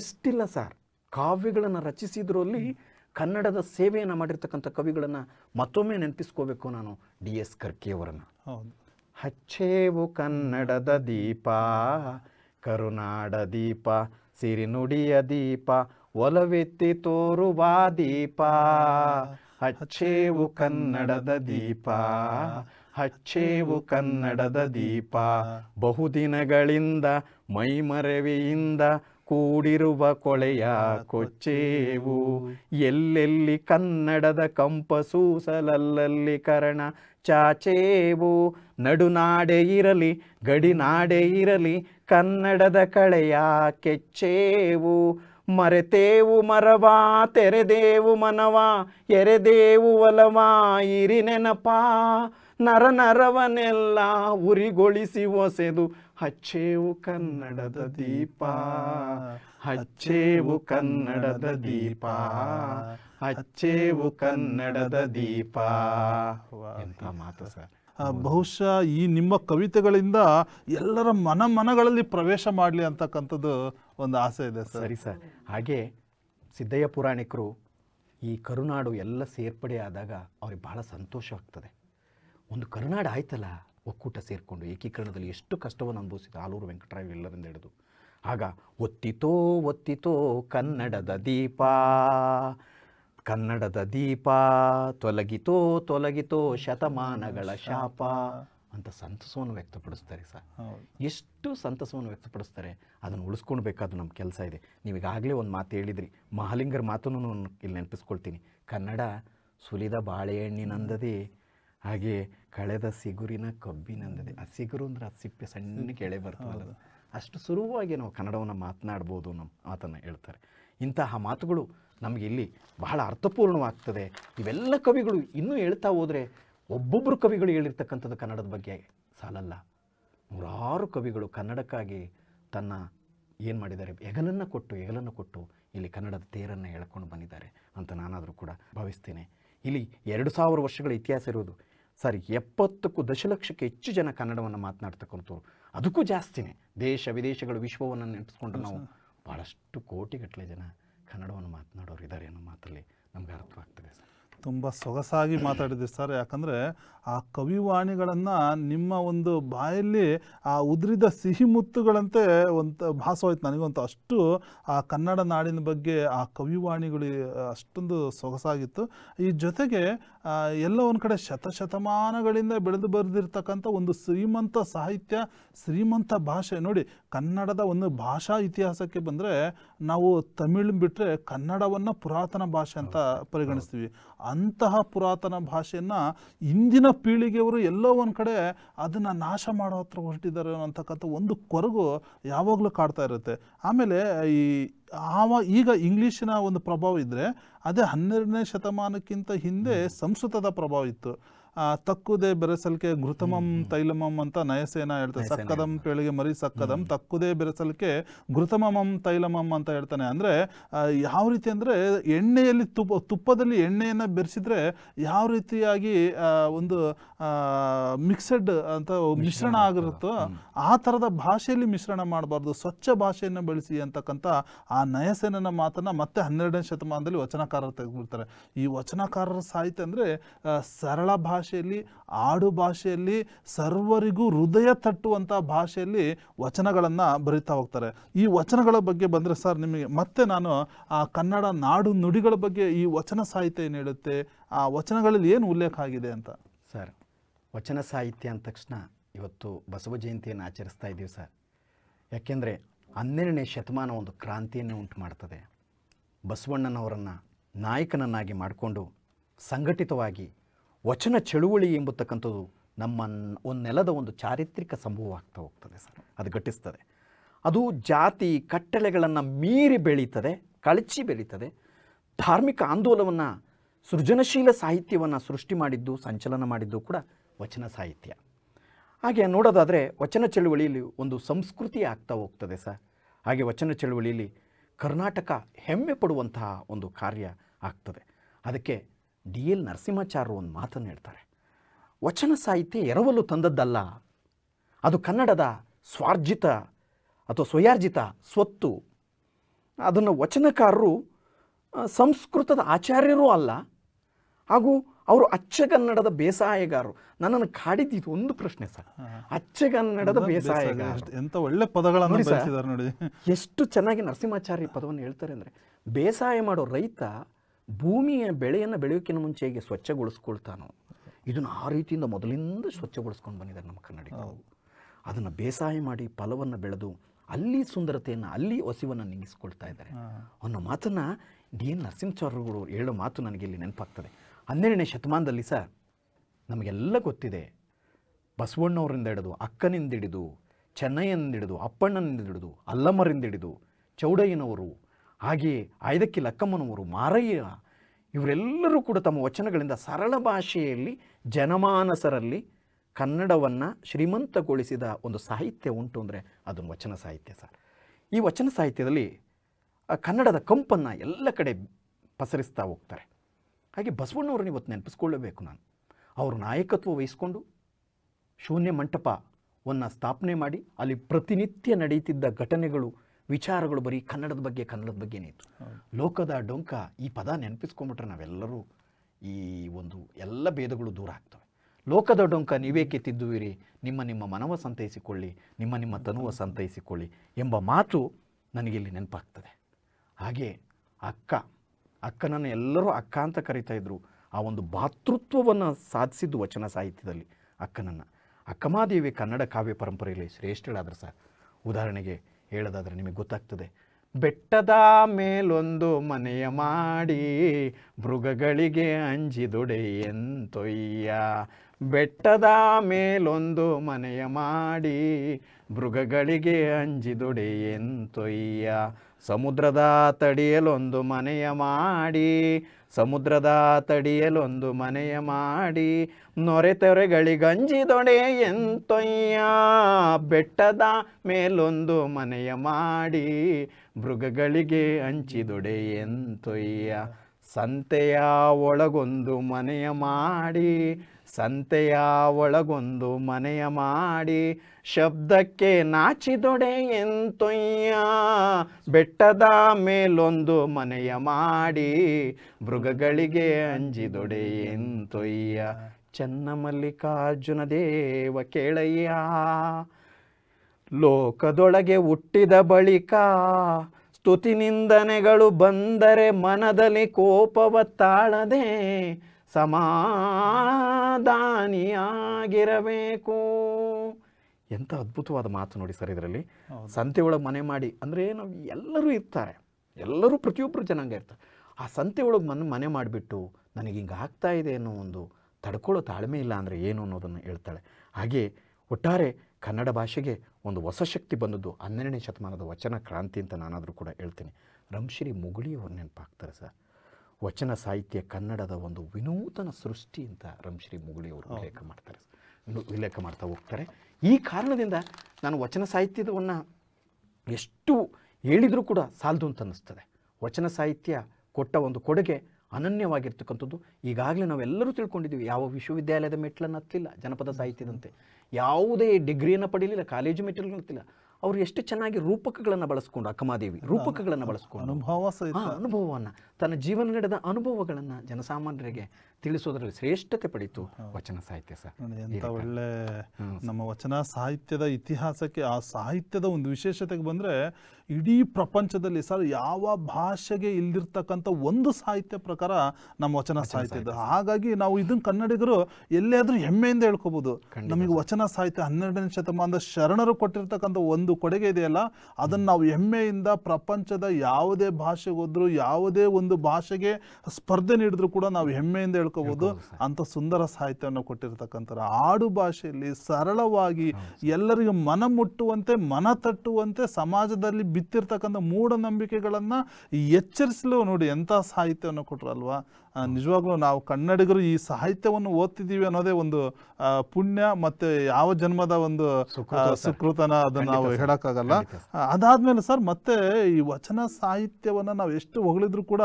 ಎಷ್ಟಿಲ್ಲ sir ಕಾವ್ಯಗಳನ್ನು ರಚಿಸಿದ್ರಲ್ಲಿ ಕನ್ನಡದ ಸೇವೆಯನ್ನು ಮಾಡಿರ್ತಕ್ಕಂಥ ಕವಿಗಳನ್ನು ಮತ್ತೊಮ್ಮೆ ನೆನಪಿಸ್ಕೋಬೇಕು ನಾನು ಡಿ ಎಸ್ ಕರ್ಕಿಯವರನ್ನು ಹಚ್ಚೇವು ಕನ್ನಡದ ದೀಪ ಕರುನಾಡ ದೀಪ ಸಿರಿನುಡಿಯ ದೀಪ ಒಲವೆತ್ತಿ ತೋರುವ ದೀಪ ಹಚ್ಚೇವು ಕನ್ನಡದ ದೀಪ ಹಚ್ಚೇವು ಕನ್ನಡದ ದೀಪ ಬಹುದಿನಗಳಿಂದ ಮೈಮರವಿಯಿಂದ ಕೂಡಿರುವ ಕೊಳೆಯ ಕೊಚ್ಚೇವು ಎಲ್ಲೆಲ್ಲಿ ಕನ್ನಡದ ಕಂಪ ಸೂಸಲಲ್ಲಲ್ಲಿ ಕರಣ ಚಾಚೇವು ನಡುನಾಡೆ ಇರಲಿ ಗಡಿನಾಡೆ ಇರಲಿ ಕನ್ನಡದ ಕಳೆಯ ಕೆಚ್ಚೇವು ಮರೆತೇವು ಮರವಾ ತೆರೆದೇವು ಮನವಾ ಎರೆದೇವು ಒಲವಾ ಇರಿ ನೆನಪಾ ನರ ನರವನೆಲ್ಲ ಉರಿಗೊಳಿಸಿ ಒಸೆದು ಹಚ್ಚೇವು ಕನ್ನಡದ ದೀಪ ಹಚ್ಚೇವು ಕನ್ನಡದ ದೀಪ ಹಚ್ಚೇವು ಕನ್ನಡದ ದೀಪ ಅಂತ ಮಾತು ಸರ್ ಬಹುಶಃ ಈ ನಿಮ್ಮ ಕವಿತೆಗಳಿಂದ ಎಲ್ಲರ ಮನ ಮನಗಳಲ್ಲಿ ಪ್ರವೇಶ ಮಾಡಲಿ ಅಂತಕ್ಕಂಥದ್ದು ಒಂದು ಆಸೆ ಇದೆ ಸರಿ ಸರ್ ಹಾಗೆ ಸಿದ್ದಯ್ಯ ಪುರಾಣಿಕರು ಈ ಕರುನಾಡು ಎಲ್ಲ ಸೇರ್ಪಡೆ ಆದಾಗ ಅವ್ರಿಗೆ ಬಹಳ ಸಂತೋಷವಾಗ್ತದೆ ಒಂದು ಕರುನಾಡು ಆಯ್ತಲ್ಲ ಒಕ್ಕೂಟ ಸೇರಿಕೊಂಡು ಏಕೀಕರಣದಲ್ಲಿ ಎಷ್ಟು ಕಷ್ಟವನ್ನು ಅನುಭವಿಸಿದ ಆಲೂರು ವೆಂಕಟರಾಯ ಎಲ್ಲರಿಂದ ಹಿಡಿದು ಆಗ ಒತ್ತಿತೋ ಒತ್ತಿತೋ ಕನ್ನಡದ ದೀಪ ಕನ್ನಡದ ದೀಪ ತೊಲಗಿತೋ ತೊಲಗಿತೋ ಶತಮಾನಗಳ ಶಾಪ ಅಂತ ಸಂತಸವನ್ನು ವ್ಯಕ್ತಪಡಿಸ್ತಾರೆ ಸರ್ ಎಷ್ಟು ಸಂತಸವನ್ನು ವ್ಯಕ್ತಪಡಿಸ್ತಾರೆ ಅದನ್ನು ಉಳಿಸ್ಕೊಳ್ಬೇಕಾದ್ರೂ ನಮ್ಮ ಕೆಲಸ ಇದೆ ನೀವೀಗಾಗಲೇ ಒಂದು ಮಾತು ಹೇಳಿದ್ರಿ ಮಹಾಲಿಂಗರ ಮಾತನ್ನು ಇಲ್ಲಿ ನೆನಪಿಸ್ಕೊಳ್ತೀನಿ ಕನ್ನಡ ಸುಲಿದ ಬಾಳೆಹಣ್ಣಿನಂದದೆ ಹಾಗೆ ಕಳೆದ ಸಿಗುರಿನ ಕಬ್ಬಿನಂದದೆ ಆ ಸಿಗುರು ಅಂದ್ರೆ ಆ ಸಿಪ್ಪೆ ಸಣ್ಣ ಕೆಳೆ ಬರ್ತದಲ್ಲ ಅಷ್ಟು ಸುಲಭವಾಗಿ ನಾವು ಕನ್ನಡವನ್ನು ಮಾತನಾಡ್ಬೋದು ನಮ್ಮ ಮಾತನ್ನು ಹೇಳ್ತಾರೆ ಇಂತಹ ಮಾತುಗಳು ನಮಗೆ ಇಲ್ಲಿ ಬಹಳ ಅರ್ಥಪೂರ್ಣವಾಗ್ತದೆ ಇವೆಲ್ಲ ಕವಿಗಳು ಇನ್ನೂ ಹೇಳ್ತಾ ಹೋದರೆ ಒಬ್ಬೊಬ್ಬರು ಕವಿಗಳು ಹೇಳಿರ್ತಕ್ಕಂಥದ್ದು ಕನ್ನಡದ ಬಗ್ಗೆ ಸಾಲಲ್ಲ ನೂರಾರು ಕವಿಗಳು ಕನ್ನಡಕ್ಕಾಗಿ ತನ್ನ ಏನು ಮಾಡಿದ್ದಾರೆ ಹೆಗಲನ್ನು ಕೊಟ್ಟು ಹೆಗಲನ್ನು ಕೊಟ್ಟು ಇಲ್ಲಿ ಕನ್ನಡದ ತೇರನ್ನು ಹೇಳ್ಕೊಂಡು ಬಂದಿದ್ದಾರೆ ಅಂತ ನಾನಾದರೂ ಕೂಡ ಭಾವಿಸ್ತೇನೆ ಇಲ್ಲಿ ಎರಡು ಸಾವಿರ ವರ್ಷಗಳ ಇತಿಹಾಸ ಇರೋದು ಸರಿ ಎಪ್ಪತ್ತಕ್ಕೂ ದಶಲಕ್ಷಕ್ಕೆ ಹೆಚ್ಚು ಜನ ಕನ್ನಡವನ್ನು ಮಾತನಾಡ್ತಕ್ಕಂಥವ್ರು ಅದಕ್ಕೂ ಜಾಸ್ತಿನೇ ದೇಶ ವಿದೇಶಗಳು ವಿಶ್ವವನ್ನು ನೆನೆಸ್ಕೊಂಡು ನಾವು ಭಾಳಷ್ಟು ಕೋಟಿಗಟ್ಟಲೆ ಜನ ಕನ್ನಡವನ್ನು ಮಾತನಾಡೋರು ಇದ್ದಾರೆ ಅನ್ನೋ ಮಾತಲ್ಲಿ ನಮ್ಗೆ ಅರ್ಥವಾಗ್ತದೆ ಸರ್ ತುಂಬ ಸೊಗಸಾಗಿ ಮಾತಾಡಿದ್ರಿ ಸರ್ ಯಾಕಂದರೆ ಆ ಕವಿವಾಣಿಗಳನ್ನು ನಿಮ್ಮ ಒಂದು ಬಾಯಲ್ಲಿ ಆ ಉದ್ರಿದ ಸಿಹಿ ಮುತ್ತುಗಳಂತೆ ಒಂದು ಭಾಸವಾಯ್ತು ನನಗಂತೂ ಅಷ್ಟು ಆ ಕನ್ನಡ ನಾಡಿನ ಬಗ್ಗೆ ಆ ಕವಿವಾಣಿಗಳು ಅಷ್ಟೊಂದು ಸೊಗಸಾಗಿತ್ತು ಈ ಜೊತೆಗೆ ಎಲ್ಲ ಒಂದು ಕಡೆ ಶತಶತಮಾನಗಳಿಂದ ಬೆಳೆದು ಬರೆದಿರ್ತಕ್ಕಂಥ ಒಂದು ಶ್ರೀಮಂತ ಸಾಹಿತ್ಯ ಶ್ರೀಮಂತ ಭಾಷೆ ನೋಡಿ ಕನ್ನಡದ ಒಂದು ಭಾಷಾ ಇತಿಹಾಸಕ್ಕೆ ಬಂದರೆ ನಾವು ತಮಿಳು ಬಿಟ್ಟರೆ ಕನ್ನಡವನ್ನು ಪುರಾತನ ಭಾಷೆ ಅಂತ ಪರಿಗಣಿಸ್ತೀವಿ ಅಂತಹ ಪುರಾತನ ಭಾಷೆಯನ್ನು ಇಂದಿನ ಪೀಳಿಗೆಯವರು ಎಲ್ಲೋ ಒಂದು ಕಡೆ ಅದನ್ನು ನಾಶ ಮಾಡೋ ಹತ್ರ ಹೊರಟಿದ್ದಾರೆ ಅಂತಕ್ಕಂಥ ಒಂದು ಕೊರಗು ಯಾವಾಗಲೂ ಕಾಡ್ತಾ ಇರುತ್ತೆ ಆಮೇಲೆ ಈ ಆವ ಈಗ ಇಂಗ್ಲೀಷಿನ ಒಂದು ಪ್ರಭಾವ ಇದ್ದರೆ ಅದೇ ಹನ್ನೆರಡನೇ ಶತಮಾನಕ್ಕಿಂತ ಹಿಂದೆ ಸಂಸ್ಕೃತದ ಪ್ರಭಾವ ಇತ್ತು ತಕ್ಕುದೇ ಬೆರೆಸಲಿಕೆ ಘೃತಮಂ ತೈಲಮಂ ಅಂತ ನಯಸೇನ ಹೇಳ್ತಾರೆ ಸಕ್ಕದಂ ಪೇಳಿಗೆ ಮರಿ ಸಕ್ಕದಂ ತಕ್ಕುದೇ ಬೆರೆಸಲಿಕೆ ಘೃತಮಂ ತೈಲಮಂ ಅಂತ ಹೇಳ್ತಾನೆ ಅಂದರೆ ಯಾವ ರೀತಿ ಅಂದರೆ ಎಣ್ಣೆಯಲ್ಲಿ ತುಪ್ಪ ತುಪ್ಪದಲ್ಲಿ ಎಣ್ಣೆಯನ್ನು ಬೆರೆಸಿದ್ರೆ ಯಾವ ರೀತಿಯಾಗಿ ಒಂದು ಮಿಕ್ಸಡ್ ಅಂತ ಮಿಶ್ರಣ ಆಗಿರುತ್ತೋ ಆ ಥರದ ಭಾಷೆಯಲ್ಲಿ ಮಿಶ್ರಣ ಮಾಡಬಾರ್ದು ಸ್ವಚ್ಛ ಭಾಷೆಯನ್ನು ಬಳಸಿ ಅಂತಕ್ಕಂಥ ಆ ನಯಸೇನನ ಮಾತನ್ನು ಮತ್ತೆ ಹನ್ನೆರಡನೇ ಶತಮಾನದಲ್ಲಿ ವಚನಕಾರರು ತೆಗೆದುಬಿಡ್ತಾರೆ ಈ ವಚನಕಾರರ ಸಾಹಿತ್ಯ ಅಂದರೆ ಸರಳ ಭಾಷೆ ಭಾಷೆಯಲ್ಲಿ ಆಡು ಭಾಷೆಯಲ್ಲಿ ಸರ್ವರಿಗೂ ಹೃದಯ ತಟ್ಟುವಂಥ ಭಾಷೆಯಲ್ಲಿ ವಚನಗಳನ್ನು ಬರಿತಾ ಹೋಗ್ತಾರೆ ಈ ವಚನಗಳ ಬಗ್ಗೆ ಬಂದರೆ ಸರ್ ನಿಮಗೆ ಮತ್ತೆ ನಾನು ಆ ಕನ್ನಡ ನಾಡು ನುಡಿಗಳ ಬಗ್ಗೆ ಈ ವಚನ ಸಾಹಿತ್ಯ ಏನು ಹೇಳುತ್ತೆ ಆ ವಚನಗಳಲ್ಲಿ ಏನು ಉಲ್ಲೇಖ ಆಗಿದೆ ಅಂತ ಸರ್ ವಚನ ಸಾಹಿತ್ಯ ಅಂದ ತಕ್ಷಣ ಇವತ್ತು ಬಸವ ಜಯಂತಿಯನ್ನು ಆಚರಿಸ್ತಾ ಇದ್ದೀವಿ ಸರ್ ಯಾಕೆಂದರೆ ಹನ್ನೆರಡನೇ ಶತಮಾನ ಒಂದು ಕ್ರಾಂತಿಯನ್ನು ಉಂಟು ಮಾಡ್ತದೆ ಬಸವಣ್ಣನವರನ್ನು ನಾಯಕನನ್ನಾಗಿ ಮಾಡಿಕೊಂಡು ಸಂಘಟಿತವಾಗಿ ವಚನ ಚಳುವಳಿ ಎಂಬತಕ್ಕಂಥದ್ದು ನಮ್ಮ ಒಂದು ನೆಲದ ಒಂದು ಚಾರಿತ್ರಿಕ ಸಂಭವ ಆಗ್ತಾ ಹೋಗ್ತದೆ ಸರ್ ಅದು ಘಟಿಸ್ತದೆ ಅದು ಜಾತಿ ಕಟ್ಟಳೆಗಳನ್ನು ಮೀರಿ ಬೆಳೀತದೆ ಕಳಚಿ ಬೆಳೀತದೆ ಧಾರ್ಮಿಕ ಆಂದೋಲನವನ್ನು ಸೃಜನಶೀಲ ಸಾಹಿತ್ಯವನ್ನು ಸೃಷ್ಟಿ ಮಾಡಿದ್ದು ಸಂಚಲನ ಮಾಡಿದ್ದು ಕೂಡ ವಚನ ಸಾಹಿತ್ಯ ಹಾಗೆ ನೋಡೋದಾದರೆ ವಚನ ಚಳುವಳಿಯಲ್ಲಿ ಒಂದು ಸಂಸ್ಕೃತಿ ಆಗ್ತಾ ಹೋಗ್ತದೆ ಸರ್ ಹಾಗೆ ವಚನ ಚಳುವಳಿಯಲ್ಲಿ ಕರ್ನಾಟಕ ಹೆಮ್ಮೆ ಪಡುವಂತಹ ಒಂದು ಕಾರ್ಯ ಆಗ್ತದೆ ಅದಕ್ಕೆ ಡಿ ಎಲ್ ನರಸಿಂಹಾಚಾರ್ಯರು ಒಂದು ಮಾತನ್ನು ಹೇಳ್ತಾರೆ ವಚನ ಸಾಹಿತ್ಯ ಎರವಲು ತಂದದ್ದಲ್ಲ ಅದು ಕನ್ನಡದ ಸ್ವಾರ್ಜಿತ ಅಥವಾ ಸ್ವಯಾರ್ಜಿತ ಸ್ವತ್ತು ಅದನ್ನು ವಚನಕಾರರು ಸಂಸ್ಕೃತದ ಆಚಾರ್ಯರೂ ಅಲ್ಲ ಹಾಗೂ ಅವರು ಅಚ್ಚಗನ್ನಡದ ಬೇಸಾಯಗಾರರು ನನ್ನನ್ನು ಕಾಡಿದ್ದು ಒಂದು ಪ್ರಶ್ನೆ ಸರ್ ಅಚ್ಚಗನ್ನಡದ ಬೇಸಾಯಗಾರರು ಎಂತ ಒಳ್ಳೆ ಪದಗಳನ್ನು ನೋಡಿ ಎಷ್ಟು ಚೆನ್ನಾಗಿ ನರಸಿಂಹಾಚಾರ್ಯ ಪದವನ್ನು ಹೇಳ್ತಾರೆ ಅಂದರೆ ಬೇಸಾಯ ಮಾಡೋ ರೈತ ಭೂಮಿಯ ಬೆಳೆಯನ್ನು ಬೆಳೆಯೋಕ್ಕಿಂತ ಮುಂಚೆ ಹೇಗೆ ಸ್ವಚ್ಛಗೊಳಿಸ್ಕೊಳ್ತಾನೋ ಇದನ್ನು ಆ ರೀತಿಯಿಂದ ಮೊದಲಿಂದ ಸ್ವಚ್ಛಗೊಳಿಸ್ಕೊಂಡು ಬಂದಿದ್ದಾರೆ ನಮ್ಮ ಕನ್ನಡಿಗರು ಅದನ್ನು ಬೇಸಾಯ ಮಾಡಿ ಫಲವನ್ನು ಬೆಳೆದು ಅಲ್ಲಿ ಸುಂದರತೆಯನ್ನು ಅಲ್ಲಿ ಹಸಿವನ್ನು ನೀಗಿಸ್ಕೊಳ್ತಾ ಇದ್ದಾರೆ ಅನ್ನೋ ಮಾತನ್ನು ಡಿ ಎನ್ ನರಸಿಂಹಚಾರ್ಯರುಗಳು ಹೇಳೋ ಮಾತು ನನಗೆ ಇಲ್ಲಿ ನೆನಪಾಗ್ತದೆ ಹನ್ನೆರಡನೇ ಶತಮಾನದಲ್ಲಿ ಸರ್ ನಮಗೆಲ್ಲ ಗೊತ್ತಿದೆ ಬಸವಣ್ಣವರಿಂದ ಹಿಡಿದು ಅಕ್ಕನಿಂದ ಹಿಡಿದು ಚೆನ್ನೈಯಿಂದ ಹಿಡಿದು ಅಪ್ಪಣ್ಣನಿಂದ ಹಿಡಿದು ಅಲ್ಲಮ್ಮರಿಂದ ಹಿಡಿದು ಚೌಡಯ್ಯನವರು ಹಾಗೆಯೇ ಐದಕ್ಕೆ ಲಕ್ಕಮ್ಮನವರು ಮಾರಯ್ಯ ಇವರೆಲ್ಲರೂ ಕೂಡ ತಮ್ಮ ವಚನಗಳಿಂದ ಸರಳ ಭಾಷೆಯಲ್ಲಿ ಜನಮಾನಸರಲ್ಲಿ ಕನ್ನಡವನ್ನು ಶ್ರೀಮಂತಗೊಳಿಸಿದ ಒಂದು ಸಾಹಿತ್ಯ ಉಂಟು ಅಂದರೆ ಅದೊಂದು ವಚನ ಸಾಹಿತ್ಯ ಸರ್ ಈ ವಚನ ಸಾಹಿತ್ಯದಲ್ಲಿ ಕನ್ನಡದ ಕಂಪನ್ನು ಎಲ್ಲ ಕಡೆ ಪಸರಿಸ್ತಾ ಹೋಗ್ತಾರೆ ಹಾಗೆ ಬಸವಣ್ಣವ್ರನ್ನ ಇವತ್ತು ನೆನಪಿಸ್ಕೊಳ್ಳಬೇಕು ನಾನು ಅವರು ನಾಯಕತ್ವ ವಹಿಸಿಕೊಂಡು ಶೂನ್ಯ ಮಂಟಪವನ್ನು ಸ್ಥಾಪನೆ ಮಾಡಿ ಅಲ್ಲಿ ಪ್ರತಿನಿತ್ಯ ನಡೆಯುತ್ತಿದ್ದ ಘಟನೆಗಳು ವಿಚಾರಗಳು ಬರೀ ಕನ್ನಡದ ಬಗ್ಗೆ ಕನ್ನಡದ ಬಗ್ಗೆನೇ ಇತ್ತು ಲೋಕದ ಡೊಂಕ ಈ ಪದ ನೆನಪಿಸ್ಕೊಂಬಿಟ್ರೆ ನಾವೆಲ್ಲರೂ ಈ ಒಂದು ಎಲ್ಲ ಭೇದಗಳು ದೂರ ಆಗ್ತವೆ ಲೋಕದ ಡೊಂಕ ನೀವೇಕೆ ತಿದ್ದುವಿರಿ ನಿಮ್ಮ ನಿಮ್ಮ ಮನವ ಸಂತೈಸಿಕೊಳ್ಳಿ ನಿಮ್ಮ ನಿಮ್ಮ ತನುವ ಸಂತೈಸಿಕೊಳ್ಳಿ ಎಂಬ ಮಾತು ನನಗಿಲ್ಲಿ ನೆನಪಾಗ್ತದೆ ಹಾಗೆ ಅಕ್ಕ ಅಕ್ಕನನ್ನು ಎಲ್ಲರೂ ಅಕ್ಕ ಅಂತ ಕರಿತಾ ಇದ್ದರು ಆ ಒಂದು ಭಾತೃತ್ವವನ್ನು ಸಾಧಿಸಿದ್ದು ವಚನ ಸಾಹಿತ್ಯದಲ್ಲಿ ಅಕ್ಕನನ್ನು ಅಕ್ಕಮಾದೇವಿ ಕನ್ನಡ ಕಾವ್ಯ ಪರಂಪರೆಯಲ್ಲಿ ಶ್ರೇಷ್ಠಳಾದ್ರೆ ಸರ್ ಉದಾಹರಣೆಗೆ ಹೇಳೋದಾದರೆ ನಿಮಗೆ ಗೊತ್ತಾಗ್ತದೆ ಬೆಟ್ಟದ ಮೇಲೊಂದು ಮನೆಯ ಮಾಡಿ ಮೃಗಗಳಿಗೆ ಅಂಜಿದೊಡೆಯಂತೊಯ್ಯ ಬೆಟ್ಟದ ಮೇಲೊಂದು ಮನೆಯ ಮಾಡಿ ಮೃಗಗಳಿಗೆ ಎಂತೊಯ್ಯ ಸಮುದ್ರದ ತಡಿಯಲೊಂದು ಮನೆಯ ಮಾಡಿ ಸಮುದ್ರದ ತಡಿಯಲೊಂದು ಮನೆಯ ಮಾಡಿ ನೊರೆ ನೊರೆತೊರೆಗಳಿಗಂಜಿದೊಡೆ ಎಂತೊಯ್ಯ ಬೆಟ್ಟದ ಮೇಲೊಂದು ಮನೆಯ ಮಾಡಿ ಮೃಗಗಳಿಗೆ ಹಂಚಿದೊಡೆ ಎಂತೊಯ್ಯ ಸಂತೆಯ ಒಳಗೊಂದು ಮನೆಯ ಮಾಡಿ ಸಂತೆಯ ಒಳಗೊಂದು ಮನೆಯ ಮಾಡಿ ಶಬ್ದಕ್ಕೆ ನಾಚಿದೊಡೆ ಎಂತೊಯ್ಯ ಬೆಟ್ಟದ ಮೇಲೊಂದು ಮನೆಯ ಮಾಡಿ ಮೃಗಗಳಿಗೆ ಅಂಜಿದೊಡೆ ಎಂತೊಯ್ಯ ಚನ್ನ ಮಲ್ಲಿಕಾರ್ಜುನ ದೇವ ಕೇಳಯ್ಯ ಲೋಕದೊಳಗೆ ಹುಟ್ಟಿದ ಬಳಿಕ ಸ್ತುತಿನಿಂದನೆಗಳು ಬಂದರೆ ಮನದಲ್ಲಿ ಕೋಪವ ತಾಳದೆ ಸಮಾಧಾನಿಯಾಗಿರಬೇಕು ಎಂಥ ಅದ್ಭುತವಾದ ಮಾತು ನೋಡಿ ಸರ್ ಇದರಲ್ಲಿ ಸಂತೆ ಒಳಗೆ ಮನೆ ಮಾಡಿ ಅಂದರೆ ನಾವು ಎಲ್ಲರೂ ಇರ್ತಾರೆ ಎಲ್ಲರೂ ಪ್ರತಿಯೊಬ್ಬರು ಜನಾಂಗ ಇರ್ತಾರೆ ಆ ಸಂತೆ ಒಳಗೆ ಮನ್ ಮನೆ ಮಾಡಿಬಿಟ್ಟು ನನಗೆ ಹಿಂಗೆ ಆಗ್ತಾ ಇದೆ ಅನ್ನೋ ಒಂದು ತಡ್ಕೊಳ್ಳೋ ತಾಳ್ಮೆ ಇಲ್ಲ ಅಂದರೆ ಏನು ಅನ್ನೋದನ್ನು ಹೇಳ್ತಾಳೆ ಹಾಗೆ ಒಟ್ಟಾರೆ ಕನ್ನಡ ಭಾಷೆಗೆ ಒಂದು ಹೊಸ ಶಕ್ತಿ ಬಂದದ್ದು ಹನ್ನೆರಡನೇ ಶತಮಾನದ ವಚನ ಕ್ರಾಂತಿ ಅಂತ ನಾನಾದರೂ ಕೂಡ ಹೇಳ್ತೀನಿ ರಂಶ್ರೀ ಮುಗುಳಿಯವರು ನೆನಪಾಗ್ತಾರೆ ಸರ್ ವಚನ ಸಾಹಿತ್ಯ ಕನ್ನಡದ ಒಂದು ವಿನೂತನ ಸೃಷ್ಟಿ ಅಂತ ರಂಶ್ರೀ ಮುಗುಳಿಯವರು ಉಲ್ಲೇಖ ಮಾಡ್ತಾರೆ ಉಲ್ಲೇಖ ಮಾಡ್ತಾ ಹೋಗ್ತಾರೆ ಈ ಕಾರಣದಿಂದ ನಾನು ವಚನ ಸಾಹಿತ್ಯದವನ್ನು ಎಷ್ಟು ಹೇಳಿದರೂ ಕೂಡ ಸಾಲದು ಅಂತ ಅನ್ನಿಸ್ತದೆ ವಚನ ಸಾಹಿತ್ಯ ಕೊಟ್ಟ ಒಂದು ಕೊಡುಗೆ ಅನನ್ಯವಾಗಿರ್ತಕ್ಕಂಥದ್ದು ಈಗಾಗಲೇ ನಾವೆಲ್ಲರೂ ತಿಳ್ಕೊಂಡಿದ್ದೀವಿ ಯಾವ ವಿಶ್ವವಿದ್ಯಾಲಯದ ಮೆಟ್ಲನ್ನು ಹತ್ತಿಲ್ಲ ಜನಪದ ಸಾಹಿತ್ಯದಂತೆ ಯಾವುದೇ ಡಿಗ್ರಿಯನ್ನು ಪಡೀಲಿಲ್ಲ ಕಾಲೇಜು ಮೆಟ್ಲನ್ನು ಹತ್ತಿಲ್ಲ ಅವರು ಎಷ್ಟು ಚೆನ್ನಾಗಿ ರೂಪಕಗಳನ್ನು ಬಳಸ್ಕೊಂಡು ಅಕ್ಕಮಾದೇವಿ ರೂಪಕಗಳನ್ನು ಬಳಸ್ಕೊಂಡು ಅನುಭವ ಅನುಭವವನ್ನು ತನ್ನ ಜೀವನ ನಡೆದ ಅನುಭವಗಳನ್ನು ಜನಸಾಮಾನ್ಯರಿಗೆ ತಿಳಿಸೋದ್ರಲ್ಲಿ ಶ್ರೇಷ್ಠತೆ ಪಡೀತು ವಚನ ಸಾಹಿತ್ಯ ಸರ್ ಎಂಥ ಒಳ್ಳೆ ನಮ್ಮ ವಚನ ಸಾಹಿತ್ಯದ ಇತಿಹಾಸಕ್ಕೆ ಆ ಸಾಹಿತ್ಯದ ಒಂದು ವಿಶೇಷತೆಗೆ ಬಂದರೆ ಇಡೀ ಪ್ರಪಂಚದಲ್ಲಿ ಸರ್ ಯಾವ ಭಾಷೆಗೆ ಇಲ್ದಿರ್ತಕ್ಕಂಥ ಒಂದು ಸಾಹಿತ್ಯ ಪ್ರಕಾರ ನಮ್ಮ ವಚನ ಸಾಹಿತ್ಯದ ಹಾಗಾಗಿ ನಾವು ಇದನ್ನ ಕನ್ನಡಿಗರು ಎಲ್ಲೇ ಆದರೂ ಹೆಮ್ಮೆಯಿಂದ ಹೇಳ್ಕೋಬಹುದು ನಮಗೆ ವಚನ ಸಾಹಿತ್ಯ ಹನ್ನೆರಡನೇ ಶತಮಾನದ ಶರಣರು ಕೊಟ್ಟಿರ್ತಕ್ಕಂಥ ಒಂದು ಒಂದು ಕೊಡುಗೆ ಇದೆಯಲ್ಲ ಅದನ್ನು ನಾವು ಹೆಮ್ಮೆಯಿಂದ ಪ್ರಪಂಚದ ಯಾವುದೇ ಭಾಷೆಗೋದ್ರೂ ಯಾವುದೇ ಒಂದು ಭಾಷೆಗೆ ಸ್ಪರ್ಧೆ ನೀಡಿದ್ರು ಕೂಡ ನಾವು ಹೆಮ್ಮೆಯಿಂದ ಹೇಳ್ಕೋಬೋದು ಅಂಥ ಸುಂದರ ಸಾಹಿತ್ಯವನ್ನು ಕೊಟ್ಟಿರ್ತಕ್ಕಂಥ ಆಡು ಭಾಷೆಯಲ್ಲಿ ಸರಳವಾಗಿ ಎಲ್ಲರಿಗೂ ಮನ ಮುಟ್ಟುವಂತೆ ಮನ ತಟ್ಟುವಂತೆ ಸಮಾಜದಲ್ಲಿ ಬಿತ್ತಿರ್ತಕ್ಕಂಥ ಮೂಢನಂಬಿಕೆಗಳನ್ನು ಎಚ್ಚರಿಸಲು ನೋಡಿ ಎಂಥ ಸಾಹಿತ್ಯವನ್ನು ಕೊಟ್ಟರಲ್ವಾ ನಿಜವಾಗ್ಲೂ ನಾವು ಕನ್ನಡಿಗರು ಈ ಸಾಹಿತ್ಯವನ್ನು ಓದ್ತಿದ್ದೀವಿ ಅನ್ನೋದೇ ಒಂದು ಪುಣ್ಯ ಮತ್ತೆ ಯಾವ ಜನ್ಮದ ಒಂದು ಸುಕೃತನ ಅದನ್ನ ನಾವು ಹೇಳಕ್ಕಾಗಲ್ಲ ಅದಾದ್ಮೇಲೆ ಸರ್ ಮತ್ತೆ ಈ ವಚನ ಸಾಹಿತ್ಯವನ್ನ ನಾವು ಎಷ್ಟು ಹೊಗಳಿದ್ರು ಕೂಡ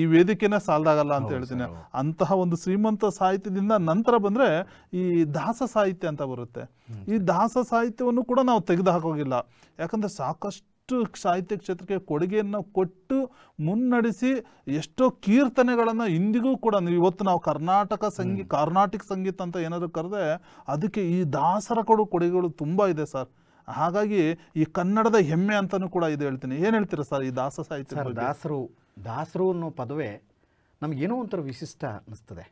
ಈ ವೇದಿಕೆನೇ ಸಾಲದಾಗಲ್ಲ ಅಂತ ಹೇಳ್ತೀನಿ ಅಂತಹ ಒಂದು ಶ್ರೀಮಂತ ಸಾಹಿತ್ಯದಿಂದ ನಂತರ ಬಂದ್ರೆ ಈ ದಾಸ ಸಾಹಿತ್ಯ ಅಂತ ಬರುತ್ತೆ ಈ ದಾಸ ಸಾಹಿತ್ಯವನ್ನು ಕೂಡ ನಾವು ತೆಗೆದು ಹಾಕೋಗಿಲ್ಲ ಯಾಕಂದ್ರೆ ಸಾಕಷ್ಟು ಎಷ್ಟು ಸಾಹಿತ್ಯ ಕ್ಷೇತ್ರಕ್ಕೆ ಕೊಡುಗೆಯನ್ನು ಕೊಟ್ಟು ಮುನ್ನಡೆಸಿ ಎಷ್ಟೋ ಕೀರ್ತನೆಗಳನ್ನು ಇಂದಿಗೂ ಕೂಡ ಇವತ್ತು ನಾವು ಕರ್ನಾಟಕ ಸಂಗೀತ ಕರ್ನಾಟಕ ಸಂಗೀತ ಅಂತ ಏನಾದರೂ ಕರೆದ್ರೆ ಅದಕ್ಕೆ ಈ ದಾಸರ ಕೊಡು ಕೊಡುಗೆಗಳು ತುಂಬ ಇದೆ ಸರ್ ಹಾಗಾಗಿ ಈ ಕನ್ನಡದ ಹೆಮ್ಮೆ ಅಂತಲೂ ಕೂಡ ಇದು ಹೇಳ್ತೀನಿ ಏನು ಹೇಳ್ತೀರಾ ಸರ್ ಈ ದಾಸ ಸಾಹಿತ್ಯ ದಾಸರು ದಾಸರು ಅನ್ನೋ ಪದವೇ ನಮಗೇನೋ ಒಂಥರ ವಿಶಿಷ್ಟ ಅನ್ನಿಸ್ತದೆ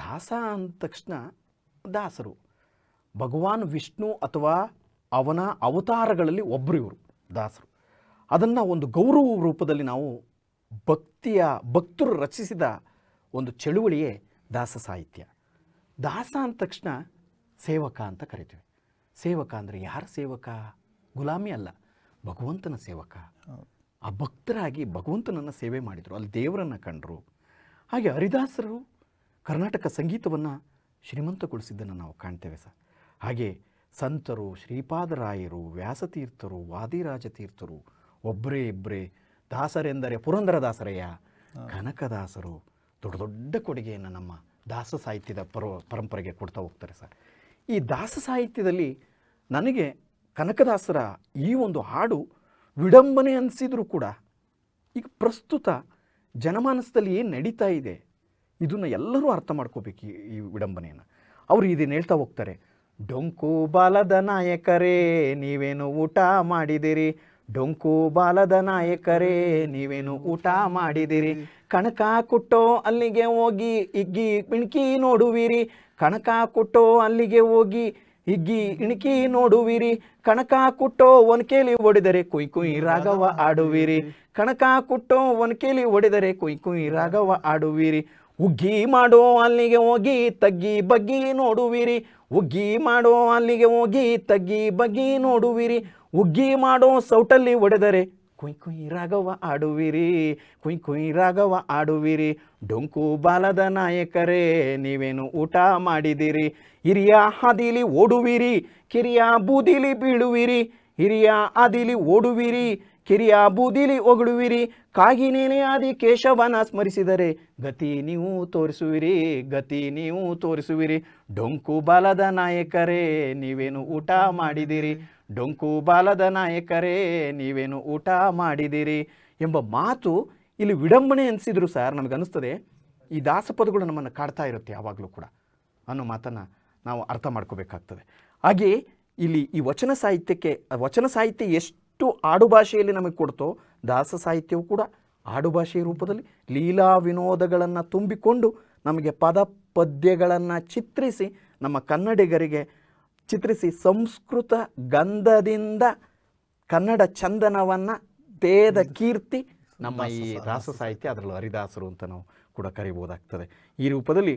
ದಾಸ ಅಂದ ತಕ್ಷಣ ದಾಸರು ಭಗವಾನ್ ವಿಷ್ಣು ಅಥವಾ ಅವನ ಅವತಾರಗಳಲ್ಲಿ ಒಬ್ಬರು ಇವರು ದಾಸರು ಅದನ್ನು ಒಂದು ಗೌರವ ರೂಪದಲ್ಲಿ ನಾವು ಭಕ್ತಿಯ ಭಕ್ತರು ರಚಿಸಿದ ಒಂದು ಚಳುವಳಿಯೇ ದಾಸ ಸಾಹಿತ್ಯ ದಾಸ ಅಂದ ತಕ್ಷಣ ಸೇವಕ ಅಂತ ಕರಿತೀವಿ ಸೇವಕ ಅಂದರೆ ಯಾರ ಸೇವಕ ಗುಲಾಮಿ ಅಲ್ಲ ಭಗವಂತನ ಸೇವಕ ಆ ಭಕ್ತರಾಗಿ ಭಗವಂತನನ್ನು ಸೇವೆ ಮಾಡಿದರು ಅಲ್ಲಿ ದೇವರನ್ನು ಕಂಡರು ಹಾಗೆ ಹರಿದಾಸರು ಕರ್ನಾಟಕ ಸಂಗೀತವನ್ನು ಶ್ರೀಮಂತಗೊಳಿಸಿದ್ದನ್ನು ನಾವು ಕಾಣ್ತೇವೆ ಸರ್ ಹಾಗೆ ಸಂತರು ಶ್ರೀಪಾದರಾಯರು ವ್ಯಾಸತೀರ್ಥರು ವಾದಿರಾಜತೀರ್ಥರು ಒಬ್ಬರೇ ಇಬ್ಬರೇ ದಾಸರೆಂದರೆ ಪುರಂದರದಾಸರಯ್ಯ ಕನಕದಾಸರು ದೊಡ್ಡ ದೊಡ್ಡ ಕೊಡುಗೆಯನ್ನು ನಮ್ಮ ದಾಸ ಸಾಹಿತ್ಯದ ಪರ ಪರಂಪರೆಗೆ ಕೊಡ್ತಾ ಹೋಗ್ತಾರೆ ಸರ್ ಈ ದಾಸ ಸಾಹಿತ್ಯದಲ್ಲಿ ನನಗೆ ಕನಕದಾಸರ ಈ ಒಂದು ಹಾಡು ವಿಡಂಬನೆ ಅನಿಸಿದರೂ ಕೂಡ ಈಗ ಪ್ರಸ್ತುತ ಜನಮಾನಸದಲ್ಲಿ ಏನು ನಡೀತಾ ಇದೆ ಇದನ್ನು ಎಲ್ಲರೂ ಅರ್ಥ ಮಾಡ್ಕೋಬೇಕು ಈ ವಿಡಂಬನೆಯನ್ನು ಅವರು ಇದನ್ನು ಹೇಳ್ತಾ ಹೋಗ್ತಾರೆ ಡೊಂಕು ಬಾಲದ ನಾಯಕರೇ ನೀವೇನು ಊಟ ಮಾಡಿದಿರಿ ಡೊಂಕು ಬಾಲದ ನಾಯಕರೇ ನೀವೇನು ಊಟ ಮಾಡಿದಿರಿ ಕಣಕ ಕುಟ್ಟೋ ಅಲ್ಲಿಗೆ ಹೋಗಿ ಇಗ್ಗಿ ಇಣ್ಕಿ ನೋಡುವಿರಿ ಕಣಕ ಕುಟ್ಟೋ ಅಲ್ಲಿಗೆ ಹೋಗಿ ಹಿಗ್ಗಿ ಇಣಕಿ ನೋಡುವಿರಿ ಕಣಕ ಕುಟ್ಟೋ ಒನಕೇಲಿ ಒಡೆದರೆ ಕುಯ್ ಕುಯಿ ರಾಘವ ಆಡುವಿರಿ ಕಣಕ ಕುಟ್ಟೋ ಒನಕೇಲಿ ಹೊಡೆದರೆ ಕುಯ್ ಕುಯಿ ರಾಘವ ಆಡುವಿರಿ ಉಗ್ಗಿ ಮಾಡೋ ಅಲ್ಲಿಗೆ ಹೋಗಿ ತಗ್ಗಿ ಬಗ್ಗಿ ನೋಡುವಿರಿ ಉಗ್ಗಿ ಮಾಡೋ ಅಲ್ಲಿಗೆ ಹೋಗಿ ತಗ್ಗಿ ಬಗ್ಗಿ ನೋಡುವಿರಿ ಉಗ್ಗಿ ಮಾಡೋ ಸೌಟಲ್ಲಿ ಒಡೆದರೆ ಕುಯ್ ಕುಯ್ ರಾಘವ ಆಡುವಿರಿ ಕುಯ್ ಕುಯ್ ರಾಘವ ಆಡುವಿರಿ ಡೊಂಕು ಬಾಲದ ನಾಯಕರೇ ನೀವೇನು ಊಟ ಮಾಡಿದಿರಿ ಹಿರಿಯ ಹದಿಲಿ ಓಡುವಿರಿ ಕಿರಿಯ ಬೂದಿಲಿ ಬೀಳುವಿರಿ ಹಿರಿಯ ಆದಿಲಿ ಓಡುವಿರಿ ಕಿರಿಯ ಬೂದಿಲಿ ಒಗಡುವಿರಿ ಕಾಗಿನೇನೇ ಆದಿ ಕೇಶವನ ಸ್ಮರಿಸಿದರೆ ಗತಿ ನೀವು ತೋರಿಸುವಿರಿ ಗತಿ ನೀವು ತೋರಿಸುವಿರಿ ಡೊಂಕು ಬಾಲದ ನಾಯಕರೇ ನೀವೇನು ಊಟ ಮಾಡಿದಿರಿ ಡೊಂಕು ಬಾಲದ ನಾಯಕರೇ ನೀವೇನು ಊಟ ಮಾಡಿದಿರಿ ಎಂಬ ಮಾತು ಇಲ್ಲಿ ವಿಡಂಬನೆ ಅನಿಸಿದ್ರು ಸರ್ ನಮಗನ್ನಿಸ್ತದೆ ಈ ದಾಸಪದಗಳು ನಮ್ಮನ್ನು ಕಾಡ್ತಾ ಇರುತ್ತೆ ಯಾವಾಗಲೂ ಕೂಡ ಅನ್ನೋ ಮಾತನ್ನು ನಾವು ಅರ್ಥ ಮಾಡ್ಕೋಬೇಕಾಗ್ತದೆ ಹಾಗೆಯೇ ಇಲ್ಲಿ ಈ ವಚನ ಸಾಹಿತ್ಯಕ್ಕೆ ವಚನ ಸಾಹಿತ್ಯ ಎಷ್ಟು ಎಷ್ಟು ಆಡುಭಾಷೆಯಲ್ಲಿ ನಮಗೆ ಕೊಡ್ತೋ ದಾಸ ಸಾಹಿತ್ಯವು ಕೂಡ ಆಡುಭಾಷೆಯ ರೂಪದಲ್ಲಿ ಲೀಲಾ ವಿನೋದಗಳನ್ನು ತುಂಬಿಕೊಂಡು ನಮಗೆ ಪದ ಪದ್ಯಗಳನ್ನು ಚಿತ್ರಿಸಿ ನಮ್ಮ ಕನ್ನಡಿಗರಿಗೆ ಚಿತ್ರಿಸಿ ಸಂಸ್ಕೃತ ಗಂಧದಿಂದ ಕನ್ನಡ ಚಂದನವನ್ನು ದೇದ ಕೀರ್ತಿ ನಮ್ಮ ಈ ದಾಸ ಸಾಹಿತ್ಯ ಅದರಲ್ಲೂ ಹರಿದಾಸರು ಅಂತ ನಾವು ಕೂಡ ಕರಿಬೋದಾಗ್ತದೆ ಈ ರೂಪದಲ್ಲಿ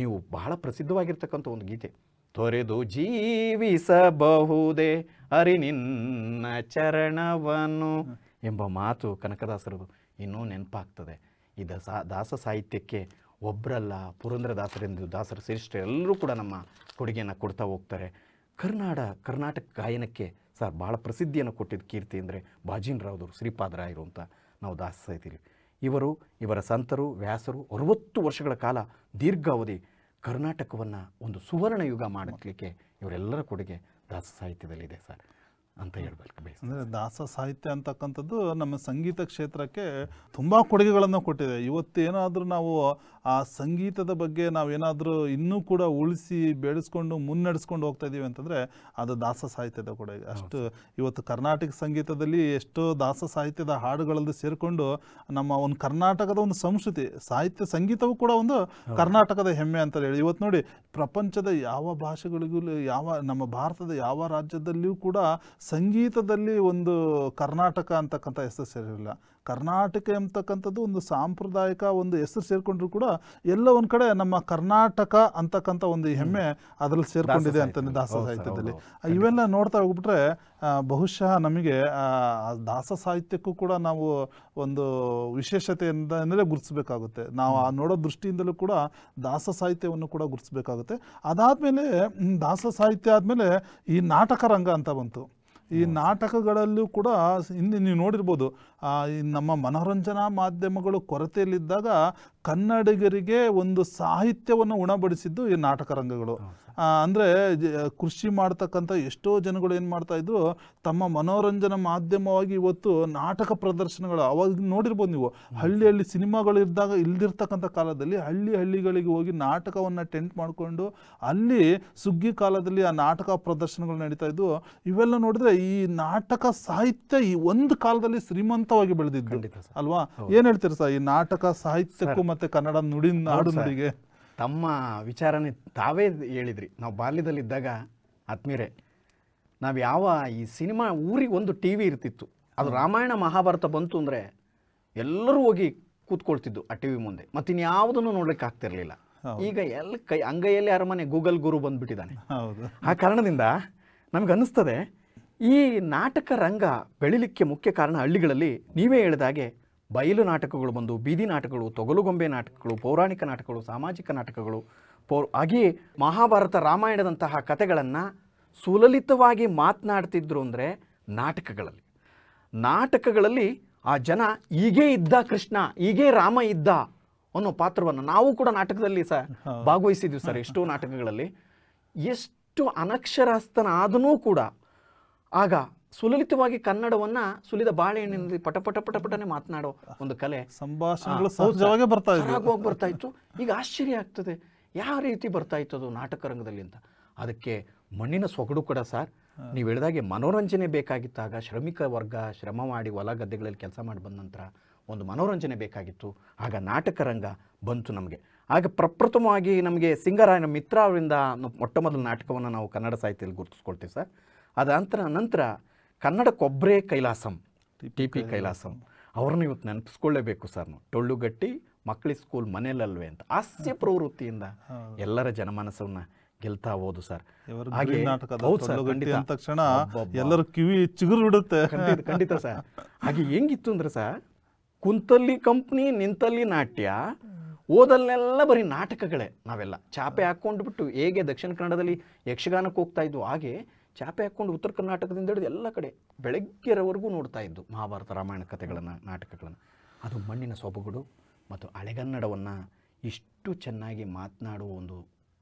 ನೀವು ಬಹಳ ಪ್ರಸಿದ್ಧವಾಗಿರ್ತಕ್ಕಂಥ ಒಂದು ಗೀತೆ ತೊರೆದು ಜೀವಿಸಬಹುದೇ ಅರಿ ನಿನ್ನ ಚರಣವನ್ನು ಎಂಬ ಮಾತು ಕನಕದಾಸರದು ಇನ್ನೂ ನೆನಪಾಗ್ತದೆ ಈ ದಸ ದಾಸ ಸಾಹಿತ್ಯಕ್ಕೆ ಒಬ್ಬರಲ್ಲ ಪುರಂದ್ರದಾಸರೆಂದು ದಾಸರ ಶ್ರೇಷ್ಠ ಎಲ್ಲರೂ ಕೂಡ ನಮ್ಮ ಕೊಡುಗೆಯನ್ನು ಕೊಡ್ತಾ ಹೋಗ್ತಾರೆ ಕರ್ನಾಡ ಕರ್ನಾಟಕ ಗಾಯನಕ್ಕೆ ಸರ್ ಭಾಳ ಪ್ರಸಿದ್ಧಿಯನ್ನು ಕೊಟ್ಟಿದ್ದ ಕೀರ್ತಿ ಅಂದರೆ ಬಾಜೀನರಾವ್ದವರು ಶ್ರೀಪಾದರಾಯರು ಅಂತ ನಾವು ದಾಸ ಸಾಹಿತ್ಯ ಇವರು ಇವರ ಸಂತರು ವ್ಯಾಸರು ಅರವತ್ತು ವರ್ಷಗಳ ಕಾಲ ದೀರ್ಘಾವಧಿ ಕರ್ನಾಟಕವನ್ನು ಒಂದು ಸುವರ್ಣ ಯುಗ ಮಾಡಲಿಕ್ಕೆ ಇವರೆಲ್ಲರ ಕೊಡುಗೆ ದಾಸ ಸಾಹಿತ್ಯದಲ್ಲಿದೆ ಸರ್ ಅಂತ ಹೇಳ್ಬೇಕು ಅಂದರೆ ದಾಸ ಸಾಹಿತ್ಯ ಅಂತಕ್ಕಂಥದ್ದು ನಮ್ಮ ಸಂಗೀತ ಕ್ಷೇತ್ರಕ್ಕೆ ತುಂಬ ಕೊಡುಗೆಗಳನ್ನು ಕೊಟ್ಟಿದೆ ಇವತ್ತೇನಾದರೂ ನಾವು ಆ ಸಂಗೀತದ ಬಗ್ಗೆ ನಾವೇನಾದರೂ ಇನ್ನೂ ಕೂಡ ಉಳಿಸಿ ಬೆಳೆಸ್ಕೊಂಡು ಮುನ್ನಡೆಸ್ಕೊಂಡು ಹೋಗ್ತಾ ಇದ್ದೀವಿ ಅಂತಂದರೆ ಅದು ದಾಸ ಸಾಹಿತ್ಯದ ಕೂಡ ಅಷ್ಟು ಇವತ್ತು ಕರ್ನಾಟಕ ಸಂಗೀತದಲ್ಲಿ ಎಷ್ಟೋ ದಾಸ ಸಾಹಿತ್ಯದ ಹಾಡುಗಳಲ್ಲಿ ಸೇರಿಕೊಂಡು ನಮ್ಮ ಒಂದು ಕರ್ನಾಟಕದ ಒಂದು ಸಂಸ್ಕೃತಿ ಸಾಹಿತ್ಯ ಸಂಗೀತವೂ ಕೂಡ ಒಂದು ಕರ್ನಾಟಕದ ಹೆಮ್ಮೆ ಅಂತ ಹೇಳಿ ಇವತ್ತು ನೋಡಿ ಪ್ರಪಂಚದ ಯಾವ ಭಾಷೆಗಳಿಗೂ ಯಾವ ನಮ್ಮ ಭಾರತದ ಯಾವ ರಾಜ್ಯದಲ್ಲಿಯೂ ಕೂಡ ಸಂಗೀತದಲ್ಲಿ ಒಂದು ಕರ್ನಾಟಕ ಅಂತಕ್ಕಂಥ ಹೆಸರು ಸೇರಿಲ್ಲ ಕರ್ನಾಟಕ ಎಂಬತಕ್ಕಂಥದ್ದು ಒಂದು ಸಾಂಪ್ರದಾಯಿಕ ಒಂದು ಹೆಸರು ಸೇರಿಕೊಂಡ್ರು ಕೂಡ ಎಲ್ಲ ಒಂದು ಕಡೆ ನಮ್ಮ ಕರ್ನಾಟಕ ಅಂತಕ್ಕಂಥ ಒಂದು ಹೆಮ್ಮೆ ಅದರಲ್ಲಿ ಸೇರಿಕೊಂಡಿದೆ ಅಂತ ದಾಸ ಸಾಹಿತ್ಯದಲ್ಲಿ ಇವೆಲ್ಲ ನೋಡ್ತಾ ಹೋಗ್ಬಿಟ್ರೆ ಬಹುಶಃ ನಮಗೆ ದಾಸ ಸಾಹಿತ್ಯಕ್ಕೂ ಕೂಡ ನಾವು ಒಂದು ವಿಶೇಷತೆಯಿಂದಲೇ ಗುರುತಿಸಬೇಕಾಗುತ್ತೆ ನಾವು ಆ ನೋಡೋ ದೃಷ್ಟಿಯಿಂದಲೂ ಕೂಡ ದಾಸ ಸಾಹಿತ್ಯವನ್ನು ಕೂಡ ಗುರುತಿಸಬೇಕಾಗುತ್ತೆ ಅದಾದಮೇಲೆ ದಾಸ ಸಾಹಿತ್ಯ ಆದಮೇಲೆ ಈ ನಾಟಕ ರಂಗ ಅಂತ ಬಂತು ಈ ನಾಟಕಗಳಲ್ಲೂ ಕೂಡ ಹಿಂದೆ ನೀವು ನೋಡಿರ್ಬೋದು ನಮ್ಮ ಮನೋರಂಜನಾ ಮಾಧ್ಯಮಗಳು ಕೊರತೆಯಲ್ಲಿದ್ದಾಗ ಕನ್ನಡಿಗರಿಗೆ ಒಂದು ಸಾಹಿತ್ಯವನ್ನು ಉಣಬಡಿಸಿದ್ದು ಈ ನಾಟಕ ರಂಗಗಳು ಅಂದರೆ ಕೃಷಿ ಮಾಡ್ತಕ್ಕಂಥ ಎಷ್ಟೋ ಜನಗಳು ಏನು ಮಾಡ್ತಾಯಿದ್ರು ತಮ್ಮ ಮನೋರಂಜನಾ ಮಾಧ್ಯಮವಾಗಿ ಇವತ್ತು ನಾಟಕ ಪ್ರದರ್ಶನಗಳು ಅವಾಗ ನೋಡಿರ್ಬೋದು ನೀವು ಹಳ್ಳಿ ಹಳ್ಳಿ ಸಿನಿಮಾಗಳು ಇದ್ದಾಗ ಇಲ್ದಿರ್ತಕ್ಕಂಥ ಕಾಲದಲ್ಲಿ ಹಳ್ಳಿ ಹಳ್ಳಿಗಳಿಗೆ ಹೋಗಿ ನಾಟಕವನ್ನು ಟೆಂಟ್ ಮಾಡಿಕೊಂಡು ಅಲ್ಲಿ ಸುಗ್ಗಿ ಕಾಲದಲ್ಲಿ ಆ ನಾಟಕ ಪ್ರದರ್ಶನಗಳು ನಡೀತಾ ಇದ್ವು ಇವೆಲ್ಲ ನೋಡಿದ್ರೆ ಈ ನಾಟಕ ಸಾಹಿತ್ಯ ಈ ಒಂದು ಕಾಲದಲ್ಲಿ ಶ್ರೀಮಂತ ನಾಟಕವಾಗಿ ಬೆಳೆದಿದ್ದು ಅಲ್ವಾ ಏನ್ ಹೇಳ್ತೀರಿ ಸರ್ ಈ ನಾಟಕ ಸಾಹಿತ್ಯಕ್ಕೂ ಮತ್ತೆ ಕನ್ನಡ ನುಡಿ ನಾಡು ನುಡಿಗೆ ತಮ್ಮ ವಿಚಾರನೆ ತಾವೇ ಹೇಳಿದ್ರಿ ನಾವು ಬಾಲ್ಯದಲ್ಲಿದ್ದಾಗ ಆತ್ಮೀರೆ ನಾವು ಯಾವ ಈ ಸಿನಿಮಾ ಊರಿಗೆ ಒಂದು ಟಿ ವಿ ಇರ್ತಿತ್ತು ಅದು ರಾಮಾಯಣ ಮಹಾಭಾರತ ಬಂತು ಅಂದರೆ ಎಲ್ಲರೂ ಹೋಗಿ ಕೂತ್ಕೊಳ್ತಿದ್ದು ಆ ಟಿ ವಿ ಮುಂದೆ ಮತ್ತು ಇನ್ಯಾವುದನ್ನು ನೋಡ್ಲಿಕ್ಕೆ ಆಗ್ತಿರ್ಲಿಲ್ಲ ಈಗ ಎಲ್ಲ ಕೈ ಅಂಗೈಯಲ್ಲಿ ಅರಮನೆ ಗೂಗಲ್ ಗುರು ಬಂದ್ಬಿಟ್ಟಿದ್ದಾನೆ ಆ ಕಾರಣದಿಂದ ನಮ್ಗೆ ಅನ್ನಿಸ್ತದೆ ಈ ನಾಟಕ ರಂಗ ಬೆಳಿಲಿಕ್ಕೆ ಮುಖ್ಯ ಕಾರಣ ಹಳ್ಳಿಗಳಲ್ಲಿ ನೀವೇ ಹೇಳಿದಾಗೆ ಬಯಲು ನಾಟಕಗಳು ಬಂದು ಬೀದಿ ನಾಟಕಗಳು ತೊಗಲುಗೊಂಬೆ ನಾಟಕಗಳು ಪೌರಾಣಿಕ ನಾಟಕಗಳು ಸಾಮಾಜಿಕ ನಾಟಕಗಳು ಪೌ ಹಾಗೆಯೇ ಮಹಾಭಾರತ ರಾಮಾಯಣದಂತಹ ಕಥೆಗಳನ್ನು ಸುಲಲಿತವಾಗಿ ಮಾತನಾಡ್ತಿದ್ರು ಅಂದರೆ ನಾಟಕಗಳಲ್ಲಿ ನಾಟಕಗಳಲ್ಲಿ ಆ ಜನ ಈಗೇ ಇದ್ದ ಕೃಷ್ಣ ಹೀಗೇ ರಾಮ ಇದ್ದ ಅನ್ನೋ ಪಾತ್ರವನ್ನು ನಾವು ಕೂಡ ನಾಟಕದಲ್ಲಿ ಸ ಭಾಗವಹಿಸಿದ್ವಿ ಸರ್ ಎಷ್ಟೋ ನಾಟಕಗಳಲ್ಲಿ ಎಷ್ಟು ಅನಕ್ಷರಸ್ಥನ ಆದನೂ ಕೂಡ ಆಗ ಸುಲಲಿತವಾಗಿ ಕನ್ನಡವನ್ನ ಸುಲಿದ ಬಾಳೆಹಣ್ಣಿನಲ್ಲಿ ಪಟ ಪಟ ಪಟ ಪಟನೆ ಮಾತನಾಡೋ ಒಂದು ಕಲೆ ಸಂಭಾಷಣೆ ಬರ್ತಾ ಬರ್ತಾ ಇತ್ತು ಈಗ ಆಶ್ಚರ್ಯ ಆಗ್ತದೆ ಯಾವ ರೀತಿ ಬರ್ತಾ ಇತ್ತು ಅದು ನಾಟಕ ರಂಗದಲ್ಲಿ ಅಂತ ಅದಕ್ಕೆ ಮಣ್ಣಿನ ಸೊಗಡು ಕೂಡ ಸರ್ ನೀವು ಹೇಳಿದಾಗೆ ಮನೋರಂಜನೆ ಬೇಕಾಗಿತ್ತಾಗ ಶ್ರಮಿಕ ವರ್ಗ ಶ್ರಮ ಮಾಡಿ ಹೊಲ ಗದ್ದೆಗಳಲ್ಲಿ ಕೆಲಸ ಮಾಡಿ ಬಂದ ನಂತರ ಒಂದು ಮನೋರಂಜನೆ ಬೇಕಾಗಿತ್ತು ಆಗ ನಾಟಕ ರಂಗ ಬಂತು ನಮಗೆ ಆಗ ಪ್ರಪ್ರಥಮವಾಗಿ ನಮಗೆ ಸಿಂಗರಾಯನ ಮಿತ್ರ ಅವರಿಂದ ಮೊಟ್ಟ ಮೊದಲು ನಾಟಕವನ್ನು ನಾವು ಕನ್ನಡ ಸಾಹಿತ್ಯದಲ್ಲಿ ಗುರುತಿಸ್ಕೊಳ್ತೀವಿ ಸರ್ ಅದಂತರ ನಂತರ ಕನ್ನಡಕ್ಕೊಬ್ಬರೇ ಕೈಲಾಸಂ ಟಿ ಪಿ ಕೈಲಾಸಂ ಅವ್ರನ್ನ ಇವತ್ತು ನೆನಪಿಸ್ಕೊಳ್ಳೇಬೇಕು ಸರ್ ನಾವು ಟೊಳ್ಳುಗಟ್ಟಿ ಮಕ್ಕಳಿ ಸ್ಕೂಲ್ ಮನೇಲಲ್ವೇ ಅಂತ ಹಾಸ್ಯ ಪ್ರವೃತ್ತಿಯಿಂದ ಎಲ್ಲರ ಜನಮನಸ್ಸನ್ನು ಗೆಲ್ತಾ ಹೋದು ಸರ್ ಎಲ್ಲರೂ ಕಿವಿ ಚಿಗುರು ಬಿಡುತ್ತೆ ಖಂಡಿತ ಸರ್ ಹಾಗೆ ಹೆಂಗಿತ್ತು ಅಂದ್ರೆ ಸರ್ ಕುಂತಲ್ಲಿ ಕಂಪ್ನಿ ನಿಂತಲ್ಲಿ ನಾಟ್ಯ ಓದಲ್ಲೆಲ್ಲ ಬರೀ ನಾಟಕಗಳೇ ನಾವೆಲ್ಲ ಚಾಪೆ ಹಾಕೊಂಡ್ಬಿಟ್ಟು ಹೇಗೆ ದಕ್ಷಿಣ ಕನ್ನಡದಲ್ಲಿ ಯಕ್ಷಗಾನಕ್ಕೆ ಹೋಗ್ತಾ ಇದ್ವು ಹಾಗೆ ಚಾಪೆ ಹಾಕ್ಕೊಂಡು ಉತ್ತರ ಕರ್ನಾಟಕದಿಂದ ಹಿಡಿದು ಎಲ್ಲ ಕಡೆ ಬೆಳಗ್ಗೆರವರೆಗೂ ನೋಡ್ತಾ ಇದ್ದು ಮಹಾಭಾರತ ರಾಮಾಯಣ ಕಥೆಗಳನ್ನು ನಾಟಕಗಳನ್ನು ಅದು ಮಣ್ಣಿನ ಸೊಬಗುಡು ಮತ್ತು ಹಳೆಗನ್ನಡವನ್ನು ಇಷ್ಟು ಚೆನ್ನಾಗಿ ಮಾತನಾಡುವ ಒಂದು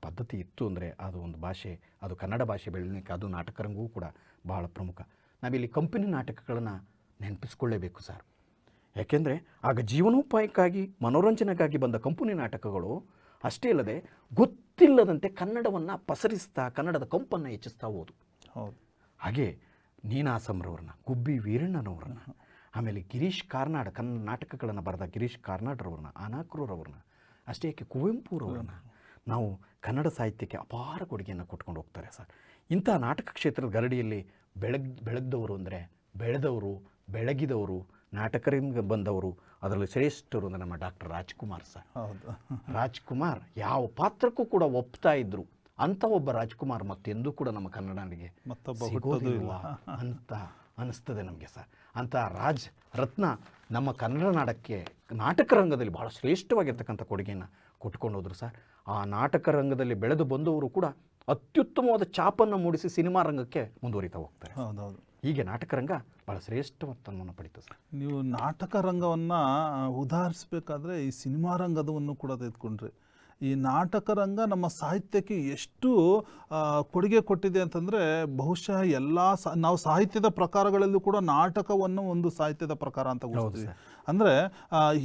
ಪದ್ಧತಿ ಇತ್ತು ಅಂದರೆ ಅದು ಒಂದು ಭಾಷೆ ಅದು ಕನ್ನಡ ಭಾಷೆ ಬೆಳಲಿಕ್ಕೆ ಅದು ನಾಟಕರಂಗೂ ಕೂಡ ಬಹಳ ಪ್ರಮುಖ ನಾವಿಲ್ಲಿ ಕಂಪನಿ ನಾಟಕಗಳನ್ನು ನೆನಪಿಸ್ಕೊಳ್ಳೇಬೇಕು ಸರ್ ಯಾಕೆಂದರೆ ಆಗ ಜೀವನೋಪಾಯಕ್ಕಾಗಿ ಮನೋರಂಜನೆಗಾಗಿ ಬಂದ ಕಂಪನಿ ನಾಟಕಗಳು ಅಷ್ಟೇ ಅಲ್ಲದೆ ಗೊತ್ತಿಲ್ಲದಂತೆ ಕನ್ನಡವನ್ನು ಪಸರಿಸ್ತಾ ಕನ್ನಡದ ಕಂಪನ್ನು ಹೆಚ್ಚಿಸ್ತಾ ಹೋದು ಹೌದು ಹಾಗೆ ನೀನಾಸಮ್ರವ್ರನ್ನ ಗುಬ್ಬಿ ವೀರಣ್ಣನವ್ರನ್ನ ಆಮೇಲೆ ಗಿರೀಶ್ ಕಾರ್ನಾಡ್ ಕನ್ನ ನಾಟಕಗಳನ್ನು ಬರೆದ ಗಿರೀಶ್ ಕಾರ್ನಾಡ್ರವ್ರನ್ನ ಆನಾಕ್ರೂರವ್ರನ್ನ ಅಷ್ಟೇ ಯಾಕೆ ಕುವೆಂಪುರವ್ರನ್ನ ನಾವು ಕನ್ನಡ ಸಾಹಿತ್ಯಕ್ಕೆ ಅಪಾರ ಕೊಡುಗೆಯನ್ನು ಕೊಟ್ಕೊಂಡು ಹೋಗ್ತಾರೆ ಸರ್ ಇಂಥ ನಾಟಕ ಕ್ಷೇತ್ರದ ಗರಡಿಯಲ್ಲಿ ಬೆಳಗ್ ಬೆಳೆದವರು ಅಂದರೆ ಬೆಳೆದವರು ಬೆಳಗಿದವರು ನಾಟಕರಿಂದ ಬಂದವರು ಅದರಲ್ಲಿ ಶ್ರೇಷ್ಠರು ಅಂದರೆ ನಮ್ಮ ಡಾಕ್ಟರ್ ರಾಜ್ಕುಮಾರ್ ಸರ್ ಹೌದು ರಾಜ್ಕುಮಾರ್ ಯಾವ ಪಾತ್ರಕ್ಕೂ ಕೂಡ ಒಪ್ತಾ ಇದ್ದರು ಅಂಥ ಒಬ್ಬ ರಾಜ್ಕುಮಾರ್ ಮತ್ತೆಂದೂ ಕೂಡ ನಮ್ಮ ಕನ್ನಡ ನಾಡಿಗೆ ಅಂತ ಅನಿಸ್ತದೆ ನಮಗೆ ಸರ್ ಅಂಥ ರಾಜ್ ರತ್ನ ನಮ್ಮ ಕನ್ನಡ ನಾಡಕ್ಕೆ ನಾಟಕ ರಂಗದಲ್ಲಿ ಭಾಳ ಶ್ರೇಷ್ಠವಾಗಿರ್ತಕ್ಕಂಥ ಕೊಡುಗೆಯನ್ನು ಕೊಟ್ಕೊಂಡು ಹೋದರು ಸರ್ ಆ ನಾಟಕ ರಂಗದಲ್ಲಿ ಬೆಳೆದು ಬಂದವರು ಕೂಡ ಅತ್ಯುತ್ತಮವಾದ ಚಾಪನ್ನು ಮೂಡಿಸಿ ಸಿನಿಮಾ ರಂಗಕ್ಕೆ ಮುಂದುವರಿತಾ ಹೋಗ್ತಾರೆ ಹೌದೌದು ಹೀಗೆ ನಾಟಕ ರಂಗ ಭಾಳ ಶ್ರೇಷ್ಠವನ್ನು ಪಡಿತು ಸರ್ ನೀವು ನಾಟಕ ರಂಗವನ್ನು ಉದಾಹರಿಸಬೇಕಾದ್ರೆ ಈ ಸಿನಿಮಾ ರಂಗದವನ್ನು ಕೂಡ ತೆಗೆದುಕೊಂಡ್ರಿ ಈ ನಾಟಕ ರಂಗ ನಮ್ಮ ಸಾಹಿತ್ಯಕ್ಕೆ ಎಷ್ಟು ಕೊಡುಗೆ ಕೊಟ್ಟಿದೆ ಅಂತಂದರೆ ಬಹುಶಃ ಎಲ್ಲ ನಾವು ಸಾಹಿತ್ಯದ ಪ್ರಕಾರಗಳಲ್ಲೂ ಕೂಡ ನಾಟಕವನ್ನು ಒಂದು ಸಾಹಿತ್ಯದ ಪ್ರಕಾರ ಅಂತ ಅಂದರೆ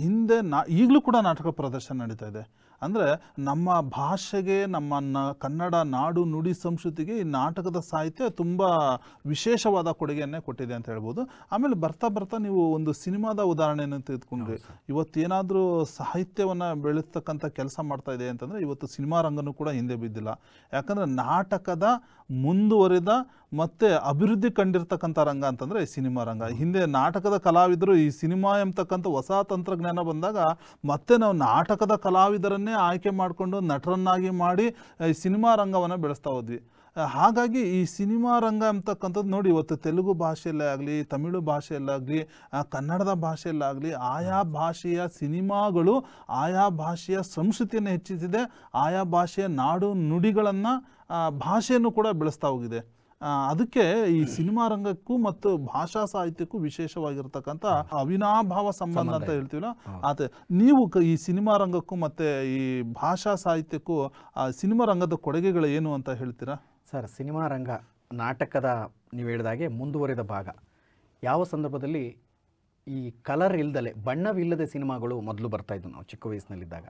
ಹಿಂದೆ ನಾ ಈಗಲೂ ಕೂಡ ನಾಟಕ ಪ್ರದರ್ಶನ ನಡೀತಾ ಇದೆ ಅಂದರೆ ನಮ್ಮ ಭಾಷೆಗೆ ನಮ್ಮ ಕನ್ನಡ ನಾಡು ನುಡಿ ಸಂಸ್ಕೃತಿಗೆ ಈ ನಾಟಕದ ಸಾಹಿತ್ಯ ತುಂಬ ವಿಶೇಷವಾದ ಕೊಡುಗೆಯನ್ನೇ ಕೊಟ್ಟಿದೆ ಅಂತ ಹೇಳ್ಬೋದು ಆಮೇಲೆ ಬರ್ತಾ ಬರ್ತಾ ನೀವು ಒಂದು ಸಿನಿಮಾದ ಉದಾಹರಣೆಯನ್ನು ತೆಗೆದುಕೊಂಡ್ರಿ ಇವತ್ತೇನಾದರೂ ಸಾಹಿತ್ಯವನ್ನು ಬೆಳೆಸ್ತಕ್ಕಂಥ ಕೆಲಸ ಮಾಡ್ತಾ ಇದೆ ಅಂತಂದರೆ ಇವತ್ತು ಸಿನಿಮಾ ರಂಗನೂ ಕೂಡ ಹಿಂದೆ ಬಿದ್ದಿಲ್ಲ ಯಾಕಂದರೆ ನಾಟಕದ ಮುಂದುವರೆದ ಮತ್ತು ಅಭಿವೃದ್ಧಿ ಕಂಡಿರ್ತಕ್ಕಂಥ ರಂಗ ಅಂತಂದರೆ ಈ ಸಿನಿಮಾ ರಂಗ ಹಿಂದೆ ನಾಟಕದ ಕಲಾವಿದರು ಈ ಸಿನಿಮಾ ಎಂಬತಕ್ಕಂಥ ಹೊಸ ತಂತ್ರಜ್ಞಾನ ಬಂದಾಗ ಮತ್ತೆ ನಾವು ನಾಟಕದ ಕಲಾವಿದರನ್ನೇ ಆಯ್ಕೆ ಮಾಡಿಕೊಂಡು ನಟರನ್ನಾಗಿ ಮಾಡಿ ಈ ಸಿನಿಮಾ ರಂಗವನ್ನು ಬೆಳೆಸ್ತಾ ಹೋದ್ವಿ ಹಾಗಾಗಿ ಈ ಸಿನಿಮಾ ರಂಗ ಎಂಬತಕ್ಕಂಥದ್ದು ನೋಡಿ ಇವತ್ತು ತೆಲುಗು ಭಾಷೆಯಲ್ಲೇ ಆಗಲಿ ತಮಿಳು ಭಾಷೆಯಲ್ಲಾಗಲಿ ಕನ್ನಡದ ಭಾಷೆಯಲ್ಲಾಗಲಿ ಆಯಾ ಭಾಷೆಯ ಸಿನಿಮಾಗಳು ಆಯಾ ಭಾಷೆಯ ಸಂಸ್ಕೃತಿಯನ್ನು ಹೆಚ್ಚಿಸಿದೆ ಆಯಾ ಭಾಷೆಯ ನಾಡು ನುಡಿಗಳನ್ನು ಭಾಷೆಯನ್ನು ಕೂಡ ಬೆಳೆಸ್ತಾ ಹೋಗಿದೆ ಅದಕ್ಕೆ ಈ ಸಿನಿಮಾ ರಂಗಕ್ಕೂ ಮತ್ತು ಭಾಷಾ ಸಾಹಿತ್ಯಕ್ಕೂ ವಿಶೇಷವಾಗಿರ್ತಕ್ಕಂಥ ಅವಿನಾಭಾವ ಸಂಬಂಧ ಅಂತ ಹೇಳ್ತೀವಲ್ಲ ಆತ ನೀವು ಈ ಸಿನಿಮಾ ರಂಗಕ್ಕೂ ಮತ್ತು ಈ ಭಾಷಾ ಸಾಹಿತ್ಯಕ್ಕೂ ಸಿನಿಮಾ ರಂಗದ ಕೊಡುಗೆಗಳು ಏನು ಅಂತ ಹೇಳ್ತೀರಾ ಸರ್ ಸಿನಿಮಾ ರಂಗ ನಾಟಕದ ನೀವು ಹೇಳಿದಾಗೆ ಮುಂದುವರಿದ ಭಾಗ ಯಾವ ಸಂದರ್ಭದಲ್ಲಿ ಈ ಕಲರ್ ಇಲ್ಲದಲೆ ಬಣ್ಣವಿಲ್ಲದೆ ಸಿನಿಮಾಗಳು ಮೊದಲು ಬರ್ತಾಯಿದ್ವು ನಾವು ಚಿಕ್ಕ ವಯಸ್ಸಿನಲ್ಲಿದ್ದಾಗ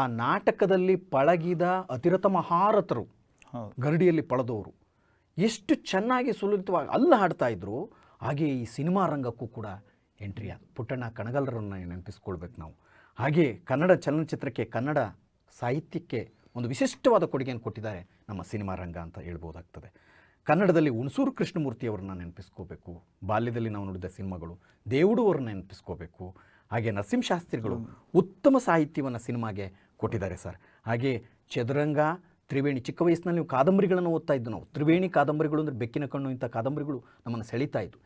ಆ ನಾಟಕದಲ್ಲಿ ಪಳಗಿದ ಅತಿರಥ ಮಹಾರಥರು ಗರಡಿಯಲ್ಲಿ ಪಳದವರು ಎಷ್ಟು ಚೆನ್ನಾಗಿ ಸುಲಲಿತವಾಗಿ ಅಲ್ಲಿ ಹಾಡ್ತಾ ಇದ್ರು ಹಾಗೆ ಈ ಸಿನಿಮಾ ರಂಗಕ್ಕೂ ಕೂಡ ಎಂಟ್ರಿ ಆದ ಪುಟ್ಟಣ್ಣ ಕಣಗಲ್ರನ್ನು ನೆನಪಿಸ್ಕೊಳ್ಬೇಕು ನಾವು ಹಾಗೆ ಕನ್ನಡ ಚಲನಚಿತ್ರಕ್ಕೆ ಕನ್ನಡ ಸಾಹಿತ್ಯಕ್ಕೆ ಒಂದು ವಿಶಿಷ್ಟವಾದ ಕೊಡುಗೆಯನ್ನು ಕೊಟ್ಟಿದ್ದಾರೆ ನಮ್ಮ ಸಿನಿಮಾ ರಂಗ ಅಂತ ಹೇಳ್ಬೋದಾಗ್ತದೆ ಕನ್ನಡದಲ್ಲಿ ಹುಣಸೂರು ಕೃಷ್ಣಮೂರ್ತಿಯವ್ರನ್ನ ನೆನಪಿಸ್ಕೋಬೇಕು ಬಾಲ್ಯದಲ್ಲಿ ನಾವು ನೋಡಿದ ಸಿನಿಮಾಗಳು ದೇವುಡು ನೆನಪಿಸ್ಕೋಬೇಕು ಹಾಗೆ ನರಸಿಂಹ ಶಾಸ್ತ್ರಿಗಳು ಉತ್ತಮ ಸಾಹಿತ್ಯವನ್ನು ಸಿನಿಮಾಗೆ ಕೊಟ್ಟಿದ್ದಾರೆ ಸರ್ ಹಾಗೆ ಚದುರಂಗ ತ್ರಿವೇಣಿ ಚಿಕ್ಕ ವಯಸ್ಸಿನಲ್ಲಿ ನೀವು ಕಾದಂಬರಿಗಳನ್ನು ಓದ್ತಾ ಇದ್ದು ನಾವು ತ್ರಿವೇಣಿ ಕಾದಂಬರಿಗಳು ಅಂದರೆ ಬೆಕ್ಕಿನ ಕಣ್ಣು ಇಂಥ ಕಾದಂಬರಿಗಳು ನಮ್ಮನ್ನು ಸೆಳೀತಾ ಇತ್ತು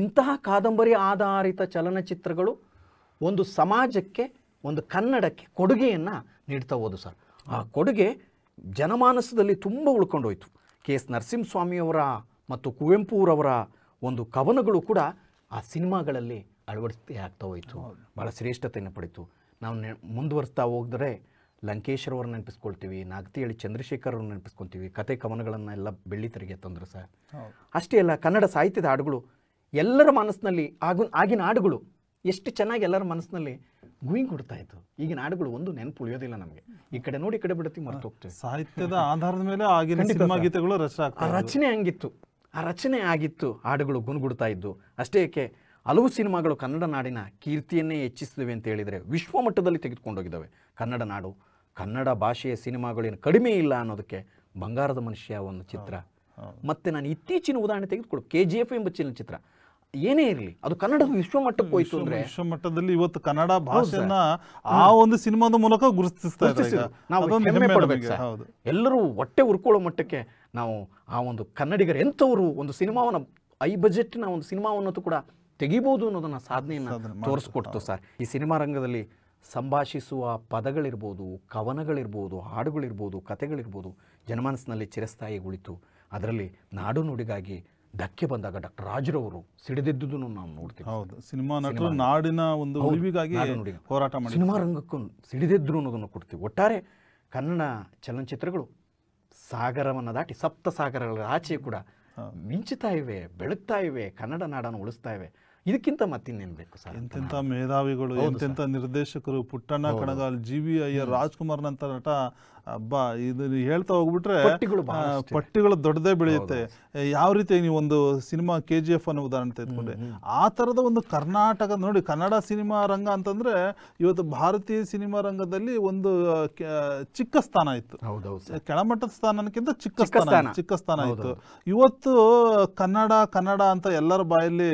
ಇಂತಹ ಕಾದಂಬರಿ ಆಧಾರಿತ ಚಲನಚಿತ್ರಗಳು ಒಂದು ಸಮಾಜಕ್ಕೆ ಒಂದು ಕನ್ನಡಕ್ಕೆ ಕೊಡುಗೆಯನ್ನು ನೀಡ್ತಾ ಹೋದು ಸರ್ ಆ ಕೊಡುಗೆ ಜನಮಾನಸದಲ್ಲಿ ತುಂಬ ಹೋಯಿತು ಕೆ ಎಸ್ ನರಸಿಂಹಸ್ವಾಮಿಯವರ ಮತ್ತು ಕುವೆಂಪುರವರ ಒಂದು ಕವನಗಳು ಕೂಡ ಆ ಸಿನಿಮಾಗಳಲ್ಲಿ ಅಳವಡಿಸ್ತೇ ಆಗ್ತಾ ಹೋಯಿತು ಭಾಳ ಶ್ರೇಷ್ಠತೆಯನ್ನು ಪಡೀತು ನಾವು ಮುಂದುವರಿಸ್ತಾ ಹೋದರೆ ಲಂಕೇಶ್ ಅವ್ರನ್ನ ನೆನಪಿಸ್ಕೊಳ್ತೀವಿ ನಾಗತಿಹಳ್ಳಿ ಚಂದ್ರಶೇಖರ್ ಅವ್ರನ್ನ ನೆನಪಿಸ್ಕೊಳ್ತೀವಿ ಕತೆ ಕವನಗಳನ್ನ ಎಲ್ಲ ತೆರಿಗೆ ತಂದ್ರು ಸರ್ ಅಷ್ಟೇ ಅಲ್ಲ ಕನ್ನಡ ಸಾಹಿತ್ಯದ ಹಾಡುಗಳು ಎಲ್ಲರ ಮನಸ್ಸಿನಲ್ಲಿ ಆಗು ಆಗಿನ ಹಾಡುಗಳು ಎಷ್ಟು ಚೆನ್ನಾಗಿ ಎಲ್ಲರ ಮನಸ್ಸಿನಲ್ಲಿ ಗುಯಿಂಗ್ ಕೊಡ್ತಾ ಇತ್ತು ಈಗಿನ ಹಾಡುಗಳು ಒಂದು ನೆನಪು ಉಳಿಯೋದಿಲ್ಲ ನಮಗೆ ಈ ಕಡೆ ನೋಡಿ ಈ ಕಡೆ ಬಿಡುತ್ತಿ ಮರೆತು ಹೋಗ್ತೀವಿ ಸಾಹಿತ್ಯದ ಆಧಾರದ ಮೇಲೆ ಆಗಿನ ಸಿನಿಮಾ ಗೀತೆಗಳು ಆ ರಚನೆ ಹಂಗಿತ್ತು ಆ ರಚನೆ ಆಗಿತ್ತು ಹಾಡುಗಳು ಗುಣಗುಡ್ತಾ ಇದ್ದು ಅಷ್ಟೇ ಏಕೆ ಹಲವು ಸಿನಿಮಾಗಳು ಕನ್ನಡ ನಾಡಿನ ಕೀರ್ತಿಯನ್ನೇ ಹೆಚ್ಚಿಸಿವೆ ಅಂತ ಹೇಳಿದರೆ ವಿಶ್ವಮಟ್ಟದಲ್ಲಿ ತೆಗೆದುಕೊಂಡೋಗಿದ್ದಾವೆ ಕನ್ನಡ ನಾಡು ಕನ್ನಡ ಭಾಷೆಯ ಸಿನಿಮಾಗಳೇನು ಕಡಿಮೆ ಇಲ್ಲ ಅನ್ನೋದಕ್ಕೆ ಬಂಗಾರದ ಮನುಷ್ಯ ಒಂದು ಚಿತ್ರ ಮತ್ತೆ ನಾನು ಇತ್ತೀಚಿನ ಉದಾಹರಣೆ ತೆಗೆದುಕೊಳ್ಳು ಕೆ ಜಿ ಎಫ್ ಎಂಬ ಚಲನಚಿತ್ರ ಏನೇ ಇರಲಿ ಅದು ಕನ್ನಡ ವಿಶ್ವಮಟ್ಟಕ್ಕೆ ಹೋಯ್ತು ಅಂದ್ರೆ ವಿಶ್ವಮಟ್ಟದಲ್ಲಿ ಇವತ್ತು ಕನ್ನಡ ಭಾಷೆಯನ್ನ ಆ ಒಂದು ಸಿನಿಮಾದ ಮೂಲಕ ಗುರುತಿಸ್ತಾ ಎಲ್ಲರೂ ಹೊಟ್ಟೆ ಉರ್ಕೊಳ್ಳೋ ಮಟ್ಟಕ್ಕೆ ನಾವು ಆ ಒಂದು ಕನ್ನಡಿಗರು ಎಂಥವರು ಒಂದು ಸಿನಿಮಾವನ್ನ ಐ ಬಜೆಟ್ನ ಒಂದು ಸಿನಿಮಾವನ್ನ ಕೂಡ ತೆಗಿಬಹುದು ಅನ್ನೋದನ್ನ ಸಾಧನೆಯನ್ನ ತೋರಿಸ್ಕೊಡ್ತು ಸರ್ ಈ ಸಿನಿಮಾ ರಂಗದಲ್ಲಿ ಸಂಭಾಷಿಸುವ ಪದಗಳಿರ್ಬೋದು ಕವನಗಳಿರ್ಬೋದು ಹಾಡುಗಳಿರ್ಬೋದು ಕತೆಗಳಿರ್ಬೋದು ಜನಮಾನಸ್ನಲ್ಲಿ ಚಿರಸ್ಥಾಯಿ ಉಳಿತು ಅದರಲ್ಲಿ ನಾಡು ನುಡಿಗಾಗಿ ಧಕ್ಕೆ ಬಂದಾಗ ಡಾಕ್ಟರ್ ರಾಜರವರು ಸಿಡಿದಿದ್ದುದನ್ನು ನಾವು ನೋಡ್ತೀವಿ ಹೌದು ಸಿನಿಮಾ ನಟರು ನಾಡಿನ ಒಂದು ಉಳಿವಿಗಾಗಿ ಹೋರಾಟ ಮಾಡಿ ಸಿನಿಮಾ ರಂಗಕ್ಕೂ ಸಿಡಿದೆದ್ರು ಅನ್ನೋದನ್ನು ಕೊಡ್ತೀವಿ ಒಟ್ಟಾರೆ ಕನ್ನಡ ಚಲನಚಿತ್ರಗಳು ಸಾಗರವನ್ನು ದಾಟಿ ಸಪ್ತ ಸಾಗರಗಳ ಆಚೆ ಕೂಡ ಮಿಂಚುತ್ತಾ ಇವೆ ಬೆಳಗ್ತಾ ಇವೆ ಕನ್ನಡ ನಾಡನ್ನು ಉಳಿಸ್ತಾ ಇವೆ ಇದಕ್ಕಿಂತ ಮತ್ತಿನ್ನೇನು ಬೇಕು ಸರ್ ಎಂತೆಂಥ ಮೇಧಾವಿಗಳು ಎಂತೆಂಥ ನಿರ್ದೇಶಕರು ಪುಟ್ಟಣ್ಣ ಕಣಗಾಲ್ ಜಿ ವಿ ಅಯ್ಯರ್ ರಾಜ್ಕುಮಾರ್ ನಂತರ ನಟ ಅಬ್ಬಾ ನೀವು ಹೇಳ್ತಾ ಹೋಗ್ಬಿಟ್ರೆ ಪಟ್ಟಿಗಳು ದೊಡ್ಡದೇ ಬೆಳೆಯುತ್ತೆ ಯಾವ ರೀತಿ ನೀವು ಒಂದು ಸಿನಿಮಾ ಕೆ ಜಿ ಎಫ್ ಅನ್ನೋ ಉದಾಹರಣೆ ತೆಗೆದುಕೊಂಡೆ ಆ ಥರದ ಒಂದು ಕರ್ನಾಟಕ ನೋಡಿ ಕನ್ನಡ ಸಿನಿಮಾ ರಂಗ ಅಂತಂದ್ರೆ ಇವತ್ತು ಭಾರತೀಯ ಸಿನಿಮಾ ರಂಗದಲ್ಲಿ ಒಂದು ಚಿಕ್ಕ ಸ್ಥಾನ ಇತ್ತು ಕೆಳಮಟ್ಟದ ಸ್ಥಾನಕ್ಕಿಂತ ಚಿಕ್ಕ ಸ್ಥಾನ ಚಿಕ್ಕ ಸ್ಥಾನ ಇತ್ತು ಇವತ್ತು ಕನ್ನಡ ಕನ್ನಡ ಅಂತ ಎಲ್ಲರ ಬಾಯಲ್ಲಿ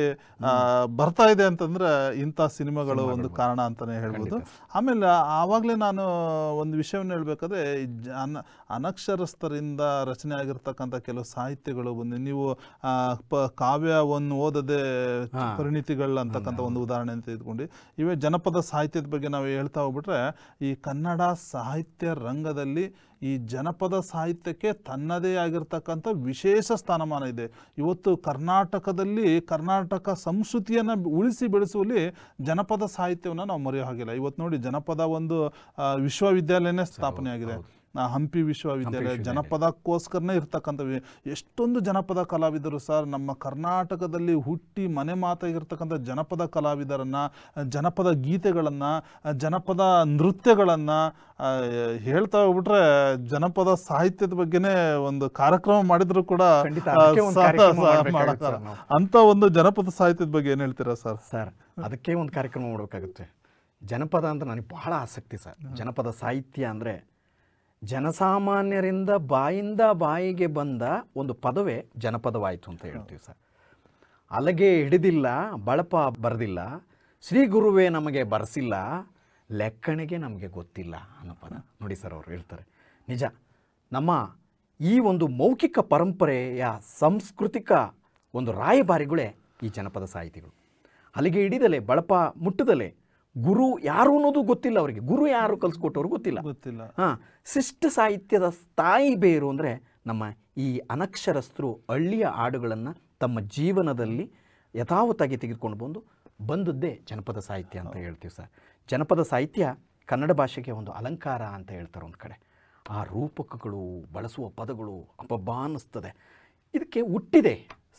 ಬರ್ತಾ ಇದೆ ಅಂತಂದ್ರೆ ಇಂಥ ಸಿನಿಮಾಗಳು ಒಂದು ಕಾರಣ ಅಂತಾನೆ ಹೇಳ್ಬೋದು ಆಮೇಲೆ ಆವಾಗಲೇ ನಾನು ಒಂದು ವಿಷಯವನ್ನು ಹೇಳ್ಬೇಕಾದ್ರೆ ಅನ ಅನಕ್ಷರಸ್ಥರಿಂದ ರಚನೆ ಆಗಿರ್ತಕ್ಕಂಥ ಕೆಲವು ಸಾಹಿತ್ಯಗಳು ಬಂದು ನೀವು ಕಾವ್ಯವನ್ನು ಓದದೆ ಪರಿಣಿತಿಗಳು ಅಂತಕ್ಕಂಥ ಒಂದು ಉದಾಹರಣೆ ಅಂತ ಇದ್ಕೊಂಡು ಇವೇ ಜನಪದ ಸಾಹಿತ್ಯದ ಬಗ್ಗೆ ನಾವು ಹೇಳ್ತಾ ಹೋಗ್ಬಿಟ್ರೆ ಈ ಕನ್ನಡ ಸಾಹಿತ್ಯ ರಂಗದಲ್ಲಿ ಈ ಜನಪದ ಸಾಹಿತ್ಯಕ್ಕೆ ತನ್ನದೇ ಆಗಿರ್ತಕ್ಕಂಥ ವಿಶೇಷ ಸ್ಥಾನಮಾನ ಇದೆ ಇವತ್ತು ಕರ್ನಾಟಕದಲ್ಲಿ ಕರ್ನಾಟಕ ಸಂಸ್ಕೃತಿಯನ್ನು ಉಳಿಸಿ ಬೆಳೆಸುವಲ್ಲಿ ಜನಪದ ಸಾಹಿತ್ಯವನ್ನು ನಾವು ಮರೆಯೋ ಹಾಗಿಲ್ಲ ಇವತ್ತು ನೋಡಿ ಜನಪದ ಒಂದು ವಿಶ್ವವಿದ್ಯಾಲಯನೇ ಸ್ಥಾಪನೆಯಾಗಿದೆ ಹಂಪಿ ವಿಶ್ವವಿದ್ಯಾಲಯ ಜನಪದಕ್ಕೋಸ್ಕರನೇ ಇರ್ತಕ್ಕಂಥ ಎಷ್ಟೊಂದು ಜನಪದ ಕಲಾವಿದರು ಸರ್ ನಮ್ಮ ಕರ್ನಾಟಕದಲ್ಲಿ ಹುಟ್ಟಿ ಮನೆ ಮಾತಾಗಿರ್ತಕ್ಕಂಥ ಜನಪದ ಕಲಾವಿದರನ್ನ ಜನಪದ ಗೀತೆಗಳನ್ನ ಜನಪದ ನೃತ್ಯಗಳನ್ನ ಹೇಳ್ತಾ ಹೋಗ್ಬಿಟ್ರೆ ಜನಪದ ಸಾಹಿತ್ಯದ ಬಗ್ಗೆನೇ ಒಂದು ಕಾರ್ಯಕ್ರಮ ಮಾಡಿದ್ರು ಕೂಡ ಅಂತ ಒಂದು ಜನಪದ ಸಾಹಿತ್ಯದ ಬಗ್ಗೆ ಏನು ಹೇಳ್ತೀರಾ ಸರ್ ಸರ್ ಅದಕ್ಕೆ ಒಂದು ಕಾರ್ಯಕ್ರಮ ಮಾಡಬೇಕಾಗುತ್ತೆ ಜನಪದ ಅಂತ ನನಗೆ ಬಹಳ ಆಸಕ್ತಿ ಸರ್ ಜನಪದ ಸಾಹಿತ್ಯ ಅಂದ್ರೆ ಜನಸಾಮಾನ್ಯರಿಂದ ಬಾಯಿಂದ ಬಾಯಿಗೆ ಬಂದ ಒಂದು ಪದವೇ ಜನಪದವಾಯಿತು ಅಂತ ಹೇಳ್ತೀವಿ ಸರ್ ಅಲಗೆ ಹಿಡಿದಿಲ್ಲ ಬಳಪ ಬರೆದಿಲ್ಲ ಶ್ರೀ ಗುರುವೇ ನಮಗೆ ಬರೆಸಿಲ್ಲ ಲೆಕ್ಕಣಿಗೆ ನಮಗೆ ಗೊತ್ತಿಲ್ಲ ಅನ್ನೋ ಪದ ನೋಡಿ ಸರ್ ಅವರು ಹೇಳ್ತಾರೆ ನಿಜ ನಮ್ಮ ಈ ಒಂದು ಮೌಖಿಕ ಪರಂಪರೆಯ ಸಾಂಸ್ಕೃತಿಕ ಒಂದು ರಾಯಭಾರಿಗಳೇ ಈ ಜನಪದ ಸಾಹಿತಿಗಳು ಅಲ್ಲಿಗೆ ಹಿಡಿದಲೆ ಬಳಪ ಮುಟ್ಟದಲೆ ಗುರು ಯಾರು ಅನ್ನೋದು ಗೊತ್ತಿಲ್ಲ ಅವರಿಗೆ ಗುರು ಯಾರು ಕಲಿಸ್ಕೊಟ್ಟವ್ರು ಗೊತ್ತಿಲ್ಲ ಗೊತ್ತಿಲ್ಲ ಹಾಂ ಶಿಷ್ಟ ಸಾಹಿತ್ಯದ ತಾಯಿ ಬೇರು ಅಂದರೆ ನಮ್ಮ ಈ ಅನಕ್ಷರಸ್ಥರು ಹಳ್ಳಿಯ ಹಾಡುಗಳನ್ನು ತಮ್ಮ ಜೀವನದಲ್ಲಿ ಯಥಾವತ್ತಾಗಿ ತೆಗೆದುಕೊಂಡು ಬಂದು ಬಂದದ್ದೇ ಜನಪದ ಸಾಹಿತ್ಯ ಅಂತ ಹೇಳ್ತೀವಿ ಸರ್ ಜನಪದ ಸಾಹಿತ್ಯ ಕನ್ನಡ ಭಾಷೆಗೆ ಒಂದು ಅಲಂಕಾರ ಅಂತ ಹೇಳ್ತಾರೆ ಒಂದು ಕಡೆ ಆ ರೂಪಕಗಳು ಬಳಸುವ ಪದಗಳು ಅಪಬಾನಿಸ್ತದೆ ಇದಕ್ಕೆ ಹುಟ್ಟಿದೆ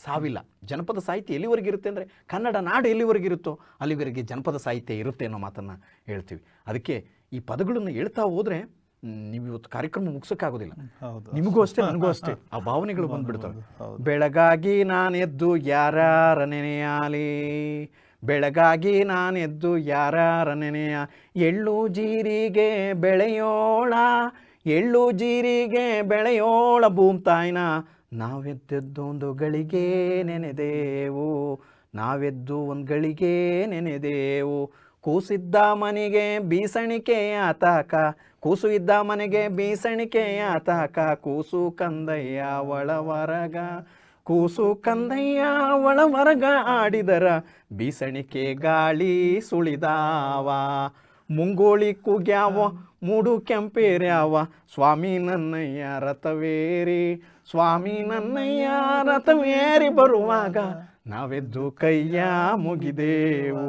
ಸಾವಿಲ್ಲ ಜನಪದ ಸಾಹಿತ್ಯ ಎಲ್ಲಿವರೆಗಿರುತ್ತೆ ಇರುತ್ತೆ ಅಂದರೆ ಕನ್ನಡ ನಾಡು ಎಲ್ಲಿವರೆಗಿರುತ್ತೋ ಇರುತ್ತೋ ಅಲ್ಲಿವರೆಗೆ ಜನಪದ ಸಾಹಿತ್ಯ ಇರುತ್ತೆ ಅನ್ನೋ ಮಾತನ್ನು ಹೇಳ್ತೀವಿ ಅದಕ್ಕೆ ಈ ಪದಗಳನ್ನು ಹೇಳ್ತಾ ಹೋದರೆ ನೀವು ಇವತ್ತು ಕಾರ್ಯಕ್ರಮ ಮುಗಿಸೋಕ್ಕಾಗೋದಿಲ್ಲ ನಿಮಗೂ ಅಷ್ಟೇ ನನಗೂ ಅಷ್ಟೇ ಆ ಭಾವನೆಗಳು ಬಂದ್ಬಿಡ್ತವೆ ಬೆಳಗಾಗಿ ನಾನೆದ್ದು ಯಾರ ನೆನೆಯಾಲಿ ಬೆಳಗಾಗಿ ನಾನೆದ್ದು ಯಾರ ನೆನೆಯ ಎಳ್ಳು ಜೀರಿಗೆ ಬೆಳೆಯೋಳ ಎಳ್ಳು ಜೀರಿಗೆ ಬೆಳೆಯೋಳ ಭೂಮ್ ಒಂದು ಗಳಿಗೆ ನೆನೆದೇವು ನಾವೆದ್ದು ಒಂದು ಗಳಿಗೆ ನೆನೆದೇವು ಕೂಸಿದ್ದ ಮನೆಗೆ ಬೀಸಣಿಕೆ ಆತಾಕ ಕೂಸು ಇದ್ದ ಮನೆಗೆ ಬೀಸಣಿಕೆ ಆತಾಕ ಕೂಸು ಕಂದಯ್ಯ ಒಳವರಗ ಕೂಸು ಕಂದಯ್ಯ ಒಳವರಗ ಆಡಿದರ ಬೀಸಣಿಕೆ ಗಾಳಿ ಸುಳಿದಾವ ಮುಂಗೋಳಿ ಕೂಗ್ಯಾವ ಮೂಡು ಕೆಂಪೇರ್ಯಾವ ಸ್ವಾಮಿ ನನ್ನಯ್ಯ ರಥವೇರಿ ಸ್ವಾಮಿ ನನ್ನಯ್ಯ ರಥವೇರಿ ಬರುವಾಗ ನಾವೆದ್ದು ಕೈಯ ಮುಗಿದೇವು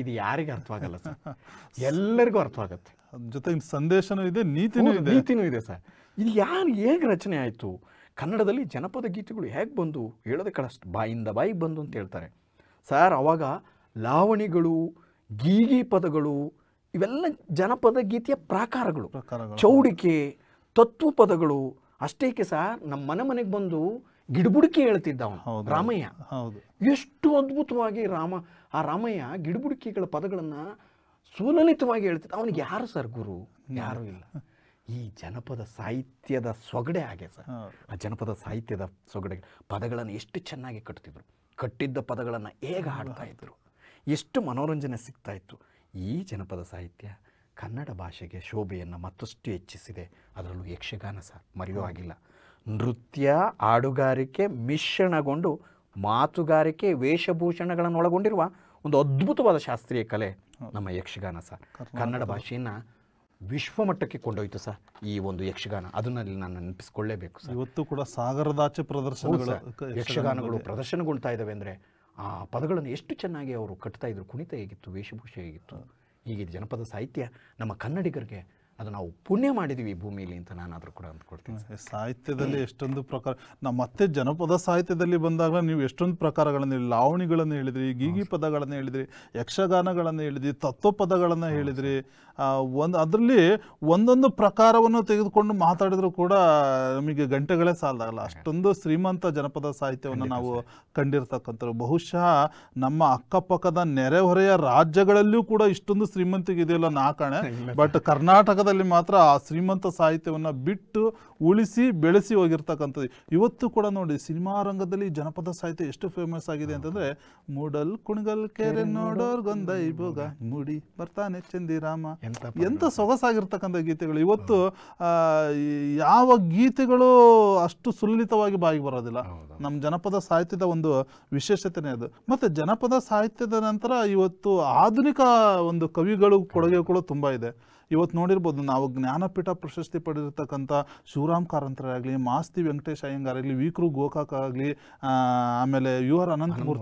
ಇದು ಯಾರಿಗೆ ಅರ್ಥವಾಗಲ್ಲ ಸರ್ ಎಲ್ಲರಿಗೂ ಅರ್ಥವಾಗುತ್ತೆ ಜೊತೆ ಸಂದೇಶನೂ ಇದೆ ನೀತಿನೂ ಇದೆ ನೀತಿನೂ ಇದೆ ಸರ್ ಇದು ಯಾರು ಹೇಗೆ ರಚನೆ ಆಯಿತು ಕನ್ನಡದಲ್ಲಿ ಜನಪದ ಗೀತೆಗಳು ಹೇಗೆ ಬಂದು ಹೇಳೋದಕ್ಕೆ ಅಷ್ಟು ಬಾಯಿಂದ ಬಾಯಿಗೆ ಬಂದು ಅಂತ ಹೇಳ್ತಾರೆ ಸರ್ ಅವಾಗ ಲಾವಣಿಗಳು ಗೀಗಿ ಪದಗಳು ಇವೆಲ್ಲ ಜನಪದ ಗೀತೆಯ ಪ್ರಾಕಾರಗಳು ಚೌಡಿಕೆ ತತ್ವ ಪದಗಳು ಅಷ್ಟೇಕೆ ಸಹ ನಮ್ಮ ಮನೆ ಮನೆಗೆ ಬಂದು ಗಿಡಬುಡಿಕೆ ಹೇಳ್ತಿದ್ದ ಅವನು ರಾಮಯ್ಯ ಎಷ್ಟು ಅದ್ಭುತವಾಗಿ ರಾಮ ಆ ರಾಮಯ್ಯ ಗಿಡಬುಡಿಕೆಗಳ ಪದಗಳನ್ನು ಸುಲಲಿತವಾಗಿ ಹೇಳ್ತಿದ್ದ ಅವನಿಗೆ ಯಾರು ಸರ್ ಗುರು ಯಾರು ಇಲ್ಲ ಈ ಜನಪದ ಸಾಹಿತ್ಯದ ಸೊಗಡೆ ಹಾಗೆ ಸರ್ ಆ ಜನಪದ ಸಾಹಿತ್ಯದ ಸೊಗಡೆ ಪದಗಳನ್ನು ಎಷ್ಟು ಚೆನ್ನಾಗಿ ಕಟ್ತಿದ್ರು ಕಟ್ಟಿದ್ದ ಪದಗಳನ್ನು ಹೇಗೆ ಹಾಡ್ತಾ ಇದ್ರು ಎಷ್ಟು ಮನೋರಂಜನೆ ಸಿಗ್ತಾ ಇತ್ತು ಈ ಜನಪದ ಸಾಹಿತ್ಯ ಕನ್ನಡ ಭಾಷೆಗೆ ಶೋಭೆಯನ್ನು ಮತ್ತಷ್ಟು ಹೆಚ್ಚಿಸಿದೆ ಅದರಲ್ಲೂ ಯಕ್ಷಗಾನ ಸಹ ಮರೆಯೋ ನೃತ್ಯ ಹಾಡುಗಾರಿಕೆ ಮಿಶ್ರಣಗೊಂಡು ಮಾತುಗಾರಿಕೆ ವೇಷಭೂಷಣಗಳನ್ನು ಒಳಗೊಂಡಿರುವ ಒಂದು ಅದ್ಭುತವಾದ ಶಾಸ್ತ್ರೀಯ ಕಲೆ ನಮ್ಮ ಯಕ್ಷಗಾನ ಸರ್ ಕನ್ನಡ ಭಾಷೆಯನ್ನು ವಿಶ್ವಮಟ್ಟಕ್ಕೆ ಕೊಂಡೊಯ್ತು ಸರ್ ಈ ಒಂದು ಯಕ್ಷಗಾನ ಅದನ್ನಲ್ಲಿ ನಾನು ನೆನಪಿಸ್ಕೊಳ್ಳೇಬೇಕು ಸರ್ ಇವತ್ತು ಕೂಡ ಸಾಗರದಾಚೆ ಪ್ರದರ್ಶನಗಳು ಯಕ್ಷಗಾನಗಳು ಪ್ರದರ್ಶನಗೊಳ್ತಾ ಇದ್ದಾವೆ ಅಂದರೆ ಆ ಪದಗಳನ್ನು ಎಷ್ಟು ಚೆನ್ನಾಗಿ ಅವರು ಕಟ್ತಾ ಇದ್ರು ಕುಣಿತ ಹೇಗಿತ್ತು ವೇಷಭೂಷೆ ಹೇಗಿತ್ತು ಹೀಗಿದೆ ಜನಪದ ಸಾಹಿತ್ಯ ನಮ್ಮ ಕನ್ನಡಿಗರಿಗೆ ಅದು ನಾವು ಪುಣ್ಯ ಮಾಡಿದೀವಿ ಈ ಭೂಮಿಯಲ್ಲಿ ಅಂತ ನಾನಾದರೂ ಕೂಡ ಅಂದ್ಕೊಡ್ತೀನಿ ಸಾಹಿತ್ಯದಲ್ಲಿ ಎಷ್ಟೊಂದು ಪ್ರಕಾರ ನಾವು ಮತ್ತೆ ಜನಪದ ಸಾಹಿತ್ಯದಲ್ಲಿ ಬಂದಾಗ ನೀವು ಎಷ್ಟೊಂದು ಪ್ರಕಾರಗಳನ್ನು ಹೇಳಿ ಲಾವಣಿಗಳನ್ನು ಹೇಳಿದ್ರಿ ಗೀಗಿ ಪದಗಳನ್ನು ಹೇಳಿದ್ರಿ ಯಕ್ಷಗಾನಗಳನ್ನು ಹೇಳಿದ್ರಿ ತತ್ವ ಪದಗಳನ್ನು ಹೇಳಿದ್ರಿ ಒಂದು ಅದರಲ್ಲಿ ಒಂದೊಂದು ಪ್ರಕಾರವನ್ನು ತೆಗೆದುಕೊಂಡು ಮಾತಾಡಿದ್ರು ಕೂಡ ನಮಗೆ ಗಂಟೆಗಳೇ ಸಾಲದಾಗಲ್ಲ ಅಷ್ಟೊಂದು ಶ್ರೀಮಂತ ಜನಪದ ಸಾಹಿತ್ಯವನ್ನು ನಾವು ಕಂಡಿರ್ತಕ್ಕಂಥದ್ದು ಬಹುಶಃ ನಮ್ಮ ಅಕ್ಕಪಕ್ಕದ ನೆರೆಹೊರೆಯ ರಾಜ್ಯಗಳಲ್ಲೂ ಕೂಡ ಇಷ್ಟೊಂದು ಶ್ರೀಮಂತಿಗೆ ಇದೆಯಲ್ಲ ನಾ ಕಾಣೆ ಬಟ್ ಕರ್ನಾಟಕ ಕಾಲದಲ್ಲಿ ಮಾತ್ರ ಆ ಶ್ರೀಮಂತ ಸಾಹಿತ್ಯವನ್ನು ಬಿಟ್ಟು ಉಳಿಸಿ ಬೆಳೆಸಿ ಹೋಗಿರ್ತಕ್ಕಂಥದ್ದು ಇವತ್ತು ಕೂಡ ನೋಡಿ ಸಿನಿಮಾ ರಂಗದಲ್ಲಿ ಜನಪದ ಸಾಹಿತ್ಯ ಎಷ್ಟು ಫೇಮಸ್ ಆಗಿದೆ ಅಂತಂದರೆ ಮೂಡಲ್ ಕುಣಗಲ್ ಕೆರೆ ನೋಡೋರ್ಗೊಂದ ಮುಡಿ ಮುಡಿ ಬರ್ತಾನೆ ಚಂದಿರಾಮ ಎಂಥ ಸೊಗಸಾಗಿರ್ತಕ್ಕಂಥ ಗೀತೆಗಳು ಇವತ್ತು ಯಾವ ಗೀತೆಗಳು ಅಷ್ಟು ಸುಲಲಿತವಾಗಿ ಬಾಯಿಗೆ ಬರೋದಿಲ್ಲ ನಮ್ಮ ಜನಪದ ಸಾಹಿತ್ಯದ ಒಂದು ವಿಶೇಷತೆನೇ ಅದು ಮತ್ತು ಜನಪದ ಸಾಹಿತ್ಯದ ನಂತರ ಇವತ್ತು ಆಧುನಿಕ ಒಂದು ಕವಿಗಳು ಕೊಡುಗೆ ಕೂಡ ತುಂಬ ಇದೆ ಇವತ್ತು ನೋಡಿರ್ಬೋದು ನಾವು ಜ್ಞಾನಪೀಠ ಪ್ರಶಸ್ತಿ ಪಡೆದಿರ್ತಕ್ಕಂಥ ಶಿವರಾಮ್ ಕಾರಂತರಾಗಲಿ ಮಾಸ್ತಿ ವೆಂಕಟೇಶ ಅಯ್ಯಂಗಾರಾಗಲಿ ವಿಕ್ರು ಗೋಕಾಕ ಆಗಲಿ ಆಮೇಲೆ ಯು ಆರ್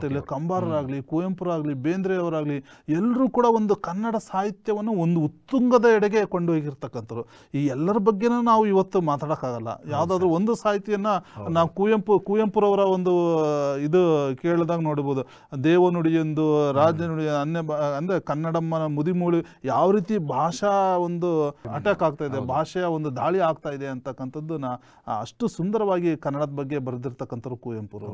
ಆಗಲಿ ಕಂಬಾರರಾಗಲಿ ಕುವೆಂಪುರಾಗಲಿ ಬೇಂದ್ರೆಯವರಾಗಲಿ ಎಲ್ಲರೂ ಕೂಡ ಒಂದು ಕನ್ನಡ ಸಾಹಿತ್ಯವನ್ನು ಒಂದು ಉತ್ತುಂಗದ ಎಡೆಗೆ ಹೋಗಿರ್ತಕ್ಕಂಥರು ಈ ಎಲ್ಲರ ಬಗ್ಗೆನೂ ನಾವು ಇವತ್ತು ಮಾತಾಡೋಕ್ಕಾಗಲ್ಲ ಯಾವುದಾದ್ರೂ ಒಂದು ಸಾಹಿತಿಯನ್ನು ನಾವು ಕುವೆಂಪು ಕುವೆಂಪುರವರ ಒಂದು ಇದು ಕೇಳಿದಾಗ ನೋಡ್ಬೋದು ದೇವ ರಾಜನುಡಿಯ ರಾಜ ನುಡಿ ಅನ್ಯ ಅಂದರೆ ಕನ್ನಡಮ್ಮನ ಮುದಿಮೂಳಿ ಯಾವ ರೀತಿ ಭಾಷಾ ಒಂದು ಅಟ್ಯಾಕ್ ಆಗ್ತಾ ಇದೆ ಭಾಷೆಯ ಒಂದು ದಾಳಿ ಆಗ್ತಾ ಇದೆ ಅಂತಕ್ಕಂಥದ್ದು ನಾ ಅಷ್ಟು ಸುಂದರವಾಗಿ ಕನ್ನಡದ ಬಗ್ಗೆ ಬರೆದಿರ್ತಕ್ಕಂಥವ್ರು ಕುವೆಂಪುರು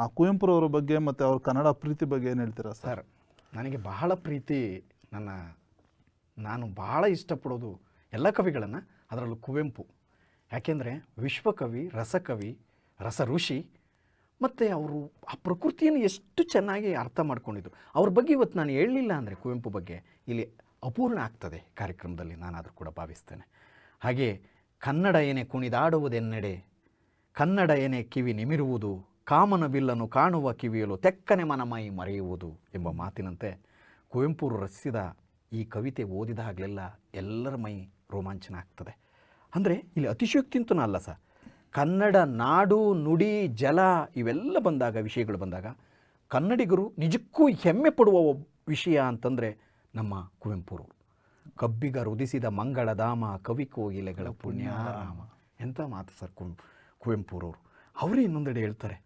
ಆ ಕುವೆಂಪುರವರ ಬಗ್ಗೆ ಮತ್ತು ಅವ್ರ ಕನ್ನಡ ಪ್ರೀತಿ ಬಗ್ಗೆ ಏನು ಹೇಳ್ತೀರಾ ಸರ್ ನನಗೆ ಬಹಳ ಪ್ರೀತಿ ನನ್ನ ನಾನು ಬಹಳ ಇಷ್ಟಪಡೋದು ಎಲ್ಲ ಕವಿಗಳನ್ನು ಅದರಲ್ಲೂ ಕುವೆಂಪು ಯಾಕೆಂದರೆ ವಿಶ್ವಕವಿ ರಸಕವಿ ರಸ ಋಷಿ ಮತ್ತು ಅವರು ಆ ಪ್ರಕೃತಿಯನ್ನು ಎಷ್ಟು ಚೆನ್ನಾಗಿ ಅರ್ಥ ಮಾಡ್ಕೊಂಡಿದ್ರು ಅವ್ರ ಬಗ್ಗೆ ಇವತ್ತು ನಾನು ಹೇಳಲಿಲ್ಲ ಅಂದರೆ ಕುವೆಂಪು ಬಗ್ಗೆ ಇಲ್ಲಿ ಅಪೂರ್ಣ ಆಗ್ತದೆ ಕಾರ್ಯಕ್ರಮದಲ್ಲಿ ನಾನಾದರೂ ಕೂಡ ಭಾವಿಸ್ತೇನೆ ಹಾಗೆ ಕನ್ನಡ ಏನೇ ಕುಣಿದಾಡುವುದೆನ್ನೆಡೆ ಕನ್ನಡ ಏನೇ ಕಿವಿ ನಿಮಿರುವುದು ಕಾಮನ ಕಾಣುವ ಕಿವಿಯಲು ತೆಕ್ಕನೆ ಮನಮೈ ಮರೆಯುವುದು ಎಂಬ ಮಾತಿನಂತೆ ಕುವೆಂಪುರು ರಚಿಸಿದ ಈ ಕವಿತೆ ಓದಿದಾಗಲೆಲ್ಲ ಎಲ್ಲರ ಮೈ ರೋಮಾಂಚನ ಆಗ್ತದೆ ಅಂದರೆ ಇಲ್ಲಿ ಅತಿಶಯೋಕ್ತಿಂತನೂ ಅಲ್ಲ ಸರ್ ಕನ್ನಡ ನಾಡು ನುಡಿ ಜಲ ಇವೆಲ್ಲ ಬಂದಾಗ ವಿಷಯಗಳು ಬಂದಾಗ ಕನ್ನಡಿಗರು ನಿಜಕ್ಕೂ ಹೆಮ್ಮೆ ಪಡುವ ವಿಷಯ ಅಂತಂದರೆ ನಮ್ಮ ಕುವೆಂಪುರು ಕಬ್ಬಿಗ ರುದಿಸಿದ ಮಂಗಳಧಾಮ ಕವಿ ಕೋಗಿಲೆಗಳ ಪುಣ್ಯಾರಾಮ ಎಂಥ ಮಾತು ಸರ್ ಕುವೆಂಪು ಕುವೆಂಪುರವರು ಅವರೇ ಇನ್ನೊಂದೆಡೆ ಹೇಳ್ತಾರೆ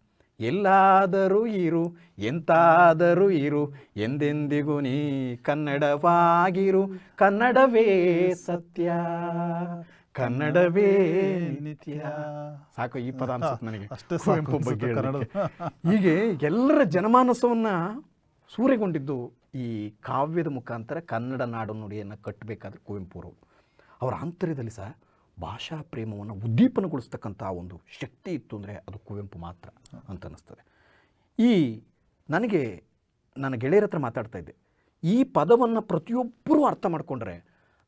ಎಲ್ಲಾದರೂ ಇರು ಎಂತಾದರೂ ಇರು ಎಂದೆಂದಿಗೂ ನೀ ಕನ್ನಡವಾಗಿರು ಕನ್ನಡವೇ ಸತ್ಯ ಕನ್ನಡವೇ ನಿತ್ಯ ಸಾಕು ಈ ಪದ ನನಗೆ ಅಷ್ಟು ಕುವೆಂಪು ಬಗ್ಗೆ ಹೀಗೆ ಎಲ್ಲರ ಜನಮಾನಸವನ್ನು ಸೂರೆಗೊಂಡಿದ್ದು ಈ ಕಾವ್ಯದ ಮುಖಾಂತರ ಕನ್ನಡ ನಾಡು ನುಡಿಯನ್ನು ಕಟ್ಟಬೇಕಾದ್ರೆ ಅವರು ಅವರ ಅಂತರ್ಯದಲ್ಲಿ ಸಹ ಭಾಷಾ ಪ್ರೇಮವನ್ನು ಉದ್ದೀಪನಗೊಳಿಸ್ತಕ್ಕಂಥ ಒಂದು ಶಕ್ತಿ ಇತ್ತು ಅಂದರೆ ಅದು ಕುವೆಂಪು ಮಾತ್ರ ಅಂತ ಅನ್ನಿಸ್ತದೆ ಈ ನನಗೆ ನನ್ನ ಗೆಳೆಯರ ಹತ್ರ ಮಾತಾಡ್ತಾ ಇದ್ದೆ ಈ ಪದವನ್ನು ಪ್ರತಿಯೊಬ್ಬರೂ ಅರ್ಥ ಮಾಡಿಕೊಂಡ್ರೆ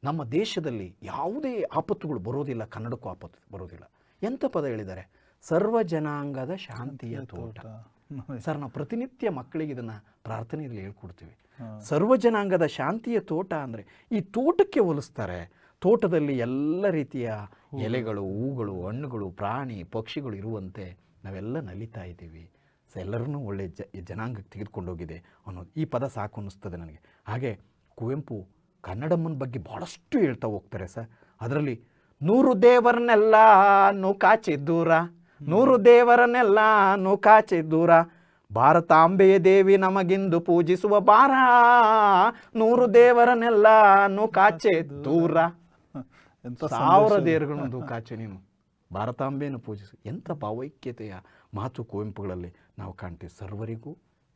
ನಮ್ಮ ದೇಶದಲ್ಲಿ ಯಾವುದೇ ಆಪತ್ತುಗಳು ಬರೋದಿಲ್ಲ ಕನ್ನಡಕ್ಕೂ ಆಪತ್ತು ಬರೋದಿಲ್ಲ ಎಂಥ ಪದ ಹೇಳಿದ್ದಾರೆ ಸರ್ವ ಜನಾಂಗದ ಶಾಂತಿಯ ತೋಟ ಸರ್ ನಾವು ಪ್ರತಿನಿತ್ಯ ಮಕ್ಕಳಿಗೆ ಇದನ್ನು ಪ್ರಾರ್ಥನೆಯಲ್ಲಿ ಹೇಳ್ಕೊಡ್ತೀವಿ ಸರ್ವಜನಾಂಗದ ಶಾಂತಿಯ ತೋಟ ಅಂದರೆ ಈ ತೋಟಕ್ಕೆ ಹೋಲಿಸ್ತಾರೆ ತೋಟದಲ್ಲಿ ಎಲ್ಲ ರೀತಿಯ ಎಲೆಗಳು ಹೂಗಳು ಹಣ್ಣುಗಳು ಪ್ರಾಣಿ ಪಕ್ಷಿಗಳು ಇರುವಂತೆ ನಾವೆಲ್ಲ ನಲಿತಾ ಇದ್ದೀವಿ ಸೊ ಎಲ್ಲರನ್ನೂ ಒಳ್ಳೆ ಜ ಜನಾಂಗಕ್ಕೆ ತೆಗೆದುಕೊಂಡೋಗಿದೆ ಅನ್ನೋದು ಈ ಪದ ಸಾಕು ಅನ್ನಿಸ್ತದೆ ನನಗೆ ಹಾಗೆ ಕುವೆಂಪು ಕನ್ನಡಮ್ಮನ ಬಗ್ಗೆ ಭಾಳಷ್ಟು ಹೇಳ್ತಾ ಹೋಗ್ತಾರೆ ಸರ್ ಅದರಲ್ಲಿ ನೂರು ದೇವರನ್ನೆಲ್ಲ ನೋ ನೂರು ದೇವರನ್ನೆಲ್ಲ ನೋ ಭಾರತಾಂಬೆಯ ದೇವಿ ನಮಗಿಂದು ಪೂಜಿಸುವ ಬಾರ ನೂರು ದೇವರನ್ನೆಲ್ಲಾನು ಕಾಚೆ ದೂರ ಸಾವಿರ ದೇವರುಗಳನ್ನು ಕಾಚೆ ನೀನು ಭಾರತಾಂಬೆಯನ್ನು ಪೂಜಿಸು ಎಂಥ ಭಾವೈಕ್ಯತೆಯ ಮಾತು ಕುವೆಂಪುಗಳಲ್ಲಿ ನಾವು ಕಾಣ್ತೀವಿ ಸರ್ವರಿಗೂ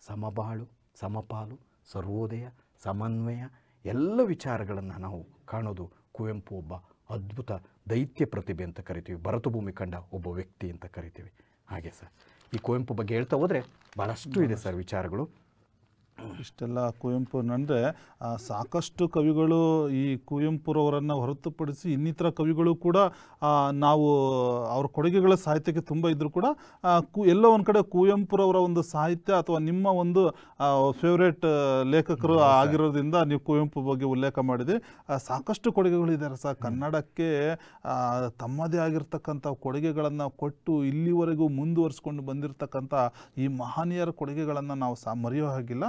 ಸಮಬಾಳು ಸಮಪಾಲು ಸರ್ವೋದಯ ಸಮನ್ವಯ ಎಲ್ಲ ವಿಚಾರಗಳನ್ನು ನಾವು ಕಾಣೋದು ಕುವೆಂಪು ಒಬ್ಬ ಅದ್ಭುತ ದೈತ್ಯ ಪ್ರತಿಭೆ ಅಂತ ಕರಿತೀವಿ ಭರತಭೂಮಿ ಕಂಡ ಒಬ್ಬ ವ್ಯಕ್ತಿ ಅಂತ ಕರಿತೀವಿ ಹಾಗೆ ಸರ್ ಈ ಕುವೆಂಪು ಬಗ್ಗೆ ಹೇಳ್ತಾ ಹೋದರೆ ಭಾಳಷ್ಟು ಇದೆ ಸರ್ ವಿಚಾರಗಳು ಇಷ್ಟೆಲ್ಲ ಕುವೆಂಪು ಅಂದರೆ ಸಾಕಷ್ಟು ಕವಿಗಳು ಈ ಕುವೆಂಪುರವರನ್ನು ಹೊರತುಪಡಿಸಿ ಇನ್ನಿತರ ಕವಿಗಳು ಕೂಡ ನಾವು ಅವ್ರ ಕೊಡುಗೆಗಳ ಸಾಹಿತ್ಯಕ್ಕೆ ತುಂಬ ಇದ್ದರೂ ಕೂಡ ಕು ಎಲ್ಲ ಒಂದು ಕಡೆ ಕುವೆಂಪುರವರ ಒಂದು ಸಾಹಿತ್ಯ ಅಥವಾ ನಿಮ್ಮ ಒಂದು ಫೇವ್ರೇಟ್ ಲೇಖಕರು ಆಗಿರೋದ್ರಿಂದ ನೀವು ಕುವೆಂಪು ಬಗ್ಗೆ ಉಲ್ಲೇಖ ಮಾಡಿದ್ರಿ ಸಾಕಷ್ಟು ಕೊಡುಗೆಗಳಿದ್ದಾರೆ ಸಹ ಕನ್ನಡಕ್ಕೆ ತಮ್ಮದೇ ಆಗಿರ್ತಕ್ಕಂಥ ಕೊಡುಗೆಗಳನ್ನು ಕೊಟ್ಟು ಇಲ್ಲಿವರೆಗೂ ಮುಂದುವರಿಸ್ಕೊಂಡು ಬಂದಿರತಕ್ಕಂಥ ಈ ಮಹನೀಯರ ಕೊಡುಗೆಗಳನ್ನು ನಾವು ಸಹ ಮರೆಯೋ ಹಾಗಿಲ್ಲ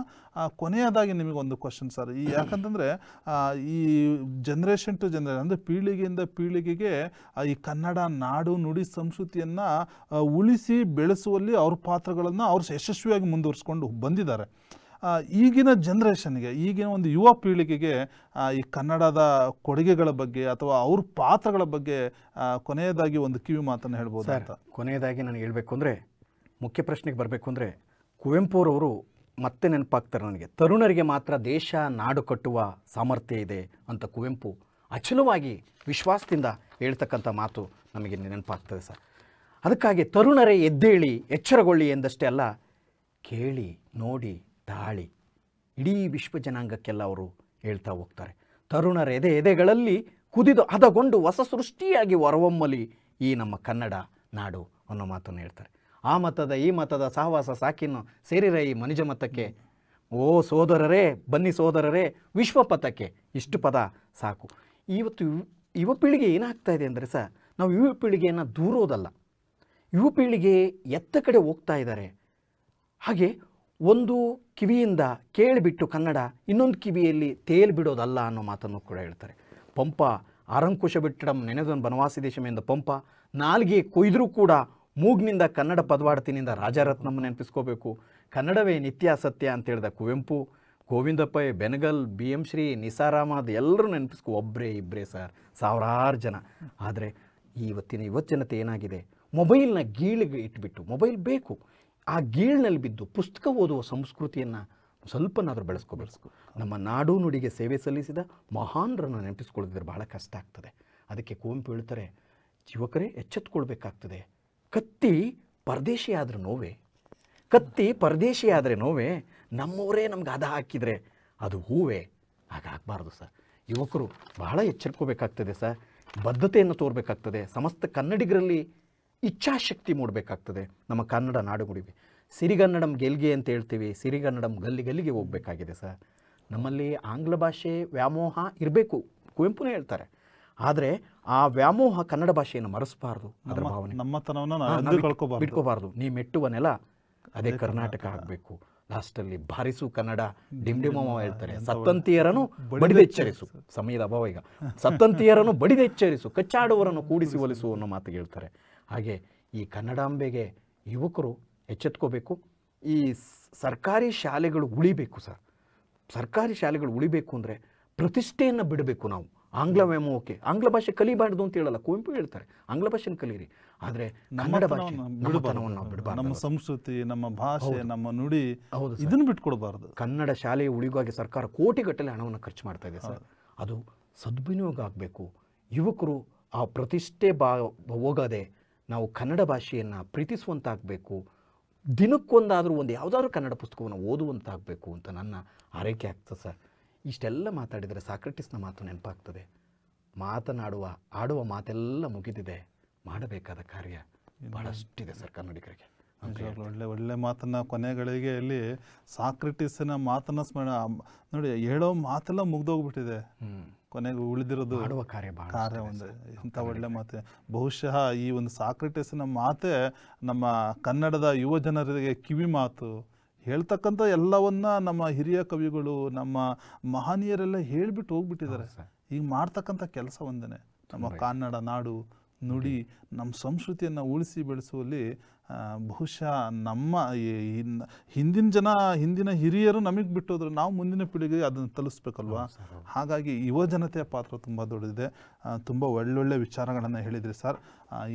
ಕೊನೆಯದಾಗಿ ನಿಮಗೊಂದು ಕ್ವಶನ್ ಸರ್ ಈ ಯಾಕಂತಂದರೆ ಈ ಜನ್ರೇಷನ್ ಟು ಜನ್ರೇಷನ್ ಅಂದರೆ ಪೀಳಿಗೆಯಿಂದ ಪೀಳಿಗೆಗೆ ಈ ಕನ್ನಡ ನಾಡು ನುಡಿ ಸಂಸ್ಕೃತಿಯನ್ನು ಉಳಿಸಿ ಬೆಳೆಸುವಲ್ಲಿ ಅವ್ರ ಪಾತ್ರಗಳನ್ನು ಅವ್ರು ಯಶಸ್ವಿಯಾಗಿ ಮುಂದುವರಿಸ್ಕೊಂಡು ಬಂದಿದ್ದಾರೆ ಈಗಿನ ಜನ್ರೇಷನ್ಗೆ ಈಗಿನ ಒಂದು ಯುವ ಪೀಳಿಗೆಗೆ ಈ ಕನ್ನಡದ ಕೊಡುಗೆಗಳ ಬಗ್ಗೆ ಅಥವಾ ಅವ್ರ ಪಾತ್ರಗಳ ಬಗ್ಗೆ ಕೊನೆಯದಾಗಿ ಒಂದು ಕಿವಿ ಮಾತನ್ನು ಹೇಳ್ಬೋದು ಕೊನೆಯದಾಗಿ ನಾನು ಹೇಳಬೇಕು ಅಂದರೆ ಮುಖ್ಯ ಪ್ರಶ್ನೆಗೆ ಬರಬೇಕು ಅಂದರೆ ಕುವೆಂಪುರವರು ಮತ್ತೆ ನೆನಪಾಗ್ತಾರೆ ನನಗೆ ತರುಣರಿಗೆ ಮಾತ್ರ ದೇಶ ನಾಡು ಕಟ್ಟುವ ಸಾಮರ್ಥ್ಯ ಇದೆ ಅಂತ ಕುವೆಂಪು ಅಚಲವಾಗಿ ವಿಶ್ವಾಸದಿಂದ ಹೇಳ್ತಕ್ಕಂಥ ಮಾತು ನಮಗೆ ನೆನಪಾಗ್ತದೆ ಸರ್ ಅದಕ್ಕಾಗಿ ತರುಣರೇ ಎದ್ದೇಳಿ ಎಚ್ಚರಗೊಳ್ಳಿ ಎಂದಷ್ಟೇ ಅಲ್ಲ ಕೇಳಿ ನೋಡಿ ತಾಳಿ ಇಡೀ ವಿಶ್ವ ಜನಾಂಗಕ್ಕೆಲ್ಲ ಅವರು ಹೇಳ್ತಾ ಹೋಗ್ತಾರೆ ತರುಣರ ಎದೆ ಎದೆಗಳಲ್ಲಿ ಕುದಿದು ಹದಗೊಂಡು ಹೊಸ ಸೃಷ್ಟಿಯಾಗಿ ಹೊರವೊಮ್ಮಲಿ ಈ ನಮ್ಮ ಕನ್ನಡ ನಾಡು ಅನ್ನೋ ಮಾತನ್ನು ಹೇಳ್ತಾರೆ ಆ ಮತದ ಈ ಮತದ ಸಹವಾಸ ಸಾಕಿನ್ನು ಸೇರಿರ ಈ ಮನುಜ ಮತಕ್ಕೆ ಓ ಸೋದರರೇ ಬನ್ನಿ ಸೋದರರೇ ವಿಶ್ವ ಪಥಕ್ಕೆ ಇಷ್ಟು ಪದ ಸಾಕು ಇವತ್ತು ಯುವ ಪೀಳಿಗೆ ಏನಾಗ್ತಾ ಇದೆ ಅಂದರೆ ಸರ್ ನಾವು ಯುವ ಪೀಳಿಗೆಯನ್ನು ದೂರೋದಲ್ಲ ಯುವ ಪೀಳಿಗೆ ಎತ್ತ ಕಡೆ ಹೋಗ್ತಾ ಇದ್ದಾರೆ ಹಾಗೆ ಒಂದು ಕಿವಿಯಿಂದ ಕೇಳಿಬಿಟ್ಟು ಕನ್ನಡ ಇನ್ನೊಂದು ಕಿವಿಯಲ್ಲಿ ತೇಲ್ಬಿಡೋದಲ್ಲ ಅನ್ನೋ ಮಾತನ್ನು ಕೂಡ ಹೇಳ್ತಾರೆ ಪಂಪ ಆರಂಕುಶ ಬಿಟ್ಟಡಂ ನೆನೆದೊಂದು ಬನವಾಸಿ ದೇಶಮೆಂದ ಪಂಪ ನಾಲ್ಗೆ ಕೊಯ್ದರೂ ಕೂಡ ಮೂಗ್ನಿಂದ ಕನ್ನಡ ಪದವಾಡ್ತಿನಿಂದ ರಾಜಾರತ್ನಮ್ಮ ನೆನಪಿಸ್ಕೋಬೇಕು ಕನ್ನಡವೇ ನಿತ್ಯ ಸತ್ಯ ಅಂತ ಹೇಳಿದ ಕುವೆಂಪು ಗೋವಿಂದಪ್ಪ ಬೆನಗಲ್ ಬಿ ಎಂ ಶ್ರೀ ನಿಸಾರ್ ಎಲ್ಲರೂ ನೆನಪಿಸ್ಕೊ ಒಬ್ಬರೇ ಇಬ್ಬರೇ ಸರ್ ಸಾವಿರಾರು ಜನ ಆದರೆ ಇವತ್ತಿನ ಯುವಜನತೆ ಏನಾಗಿದೆ ಮೊಬೈಲ್ನ ಗೀಳಿಗೆ ಇಟ್ಬಿಟ್ಟು ಮೊಬೈಲ್ ಬೇಕು ಆ ಗೀಳ್ನಲ್ಲಿ ಬಿದ್ದು ಪುಸ್ತಕ ಓದುವ ಸಂಸ್ಕೃತಿಯನ್ನು ಸ್ವಲ್ಪನಾದರೂ ಬೆಳೆಸ್ಕೊ ಬೆಳೆಸ್ಕೊ ನಮ್ಮ ನಾಡು ನುಡಿಗೆ ಸೇವೆ ಸಲ್ಲಿಸಿದ ಮಹಾನ್ರನ್ನು ನೆನಪಿಸ್ಕೊಳ್ಳೋದಿದ್ರೆ ಭಾಳ ಕಷ್ಟ ಆಗ್ತದೆ ಅದಕ್ಕೆ ಕುವೆಂಪು ಹೇಳ್ತಾರೆ ಯುವಕರೇ ಎಚ್ಚೆತ್ಕೊಳ್ಬೇಕಾಗ್ತದೆ ಕತ್ತಿ ಪರದೇಶಿ ಆದ್ರೆ ನೋವೇ ಕತ್ತಿ ಪರದೇಶಿ ಆದರೆ ನೋವೇ ನಮ್ಮವರೇ ನಮ್ಗೆ ಅದ ಹಾಕಿದರೆ ಅದು ಹೂವೇ ಹಾಗಾಗಬಾರ್ದು ಸರ್ ಯುವಕರು ಬಹಳ ಎಚ್ಚರಿಕೋಬೇಕಾಗ್ತದೆ ಸರ್ ಬದ್ಧತೆಯನ್ನು ತೋರಬೇಕಾಗ್ತದೆ ಸಮಸ್ತ ಕನ್ನಡಿಗರಲ್ಲಿ ಇಚ್ಛಾಶಕ್ತಿ ಮೂಡಬೇಕಾಗ್ತದೆ ನಮ್ಮ ಕನ್ನಡ ನಾಡುಗುಡಿವೆ ಸಿರಿಗನ್ನಡಂ ಗೆಲ್ಗೆ ಅಂತ ಹೇಳ್ತೀವಿ ಸಿರಿಗನ್ನಡಂ ಗಲ್ಲಿ ಗಲ್ಲಿಗೆ ಹೋಗಬೇಕಾಗಿದೆ ಸರ್ ನಮ್ಮಲ್ಲಿ ಆಂಗ್ಲ ಭಾಷೆ ವ್ಯಾಮೋಹ ಇರಬೇಕು ಕುವೆಂಪುನೇ ಹೇಳ್ತಾರೆ ಆದರೆ ಆ ವ್ಯಾಮೋಹ ಕನ್ನಡ ಭಾಷೆಯನ್ನು ಮರೆಸಬಾರ್ದು ಅದರ ಭಾವನೆ ನಮ್ಮತನವನ್ನು ಬಿಟ್ಕೋಬಾರ್ದು ನೀ ಮೆಟ್ಟುವ ನೆಲ ಅದೇ ಕರ್ನಾಟಕ ಆಗಬೇಕು ಲಾಸ್ಟಲ್ಲಿ ಭಾರಿಸು ಕನ್ನಡ ಡಿಮ್ಡಿಮ ಹೇಳ್ತಾರೆ ಸತ್ತಂತಿಯರನ್ನು ಎಚ್ಚರಿಸು ಸಮಯದ ಅಭಾವ ಈಗ ಸತ್ತಂತಿಯರನ್ನು ಎಚ್ಚರಿಸು ಕಚ್ಚಾಡುವರನ್ನು ಕೂಡಿಸಿ ಒಲಿಸು ಅನ್ನೋ ಮಾತು ಹೇಳ್ತಾರೆ ಹಾಗೆ ಈ ಕನ್ನಡಾಂಬೆಗೆ ಯುವಕರು ಎಚ್ಚೆತ್ಕೋಬೇಕು ಈ ಸರ್ಕಾರಿ ಶಾಲೆಗಳು ಉಳಿಬೇಕು ಸರ್ ಸರ್ಕಾರಿ ಶಾಲೆಗಳು ಉಳಿಬೇಕು ಅಂದರೆ ಪ್ರತಿಷ್ಠೆಯನ್ನು ಬಿಡಬೇಕು ನಾವು ಆಂಗ್ಲ ಓಕೆ ಆಂಗ್ಲ ಭಾಷೆ ಕಲಿಬಾರ್ದು ಅಂತ ಹೇಳಲ್ಲ ಕುವೆಂಪು ಹೇಳ್ತಾರೆ ಆಂಗ್ಲ ಭಾಷೆನ ಕಲೀರಿ ಆದರೆ ಕನ್ನಡ ಭಾಷೆ ನಮ್ಮ ಸಂಸ್ಕೃತಿ ನಮ್ಮ ಭಾಷೆ ನಮ್ಮ ನುಡಿ ಹೌದು ಇದನ್ನು ಬಿಟ್ಕೊಡಬಾರ್ದು ಕನ್ನಡ ಶಾಲೆಯ ಉಳಿಗಾಗಿ ಸರ್ಕಾರ ಕೋಟಿಗಟ್ಟಲೆ ಹಣವನ್ನು ಖರ್ಚು ಮಾಡ್ತಾ ಇದೆ ಸರ್ ಅದು ಸದ್ವಿನಿಯೋಗ ಆಗಬೇಕು ಯುವಕರು ಆ ಪ್ರತಿಷ್ಠೆ ಬಾ ಹೋಗದೆ ನಾವು ಕನ್ನಡ ಭಾಷೆಯನ್ನು ಪ್ರೀತಿಸುವಂತಾಗಬೇಕು ದಿನಕ್ಕೊಂದಾದರೂ ಒಂದು ಯಾವುದಾದ್ರೂ ಕನ್ನಡ ಪುಸ್ತಕವನ್ನು ಓದುವಂತಾಗಬೇಕು ಅಂತ ನನ್ನ ಆರೈಕೆ ಆಗ್ತದೆ ಸರ್ ಇಷ್ಟೆಲ್ಲ ಮಾತಾಡಿದರೆ ಸಾಕ್ರೆಟಿಸ್ನ ಮಾತು ನೆನಪಾಗ್ತದೆ ಮಾತನಾಡುವ ಆಡುವ ಮಾತೆಲ್ಲ ಮುಗಿದಿದೆ ಮಾಡಬೇಕಾದ ಕಾರ್ಯ ಬಹಳಷ್ಟಿದೆ ಸರ್ ಕನ್ನಡಿಗರಿಗೆ ಒಳ್ಳೆ ಒಳ್ಳೆ ಮಾತನ್ನು ಕೊನೆಗಳಿಗೆ ಇಲ್ಲಿ ಸಾಕ್ರೆಟಿಸ್ನ ಮಾತನ್ನು ಸ್ಮರಣ ನೋಡಿ ಹೇಳೋ ಮಾತೆಲ್ಲ ಮುಗ್ದೋಗ್ಬಿಟ್ಟಿದೆ ಕೊನೆಗೂ ಉಳಿದಿರೋದು ಆಡುವ ಕಾರ್ಯ ಕಾರ್ಯ ಒಂದು ಇಂಥ ಒಳ್ಳೆ ಮಾತೆ ಬಹುಶಃ ಈ ಒಂದು ಸಾಕ್ರೆಟಿಸ್ನ ಮಾತೆ ನಮ್ಮ ಕನ್ನಡದ ಯುವ ಜನರಿಗೆ ಕಿವಿ ಮಾತು ಹೇಳ್ತಕ್ಕಂಥ ಎಲ್ಲವನ್ನ ನಮ್ಮ ಹಿರಿಯ ಕವಿಗಳು ನಮ್ಮ ಮಹನೀಯರೆಲ್ಲ ಹೇಳ್ಬಿಟ್ಟು ಹೋಗ್ಬಿಟ್ಟಿದ್ದಾರೆ ಈಗ ಮಾಡ್ತಕ್ಕಂಥ ಕೆಲಸ ಒಂದೇ ನಮ್ಮ ಕನ್ನಡ ನಾಡು ನುಡಿ ನಮ್ಮ ಸಂಸ್ಕೃತಿಯನ್ನು ಉಳಿಸಿ ಬೆಳೆಸುವಲ್ಲಿ ಬಹುಶಃ ನಮ್ಮ ಹಿಂದಿನ ಜನ ಹಿಂದಿನ ಹಿರಿಯರು ನಮಗೆ ಬಿಟ್ಟೋದ್ರೆ ನಾವು ಮುಂದಿನ ಪೀಳಿಗೆಗೆ ಅದನ್ನು ತಲುಪಿಸ್ಬೇಕಲ್ವಾ ಹಾಗಾಗಿ ಯುವ ಜನತೆಯ ಪಾತ್ರ ತುಂಬ ದೊಡ್ಡದಿದೆ ತುಂಬ ಒಳ್ಳೊಳ್ಳೆ ವಿಚಾರಗಳನ್ನು ಹೇಳಿದ್ರಿ ಸರ್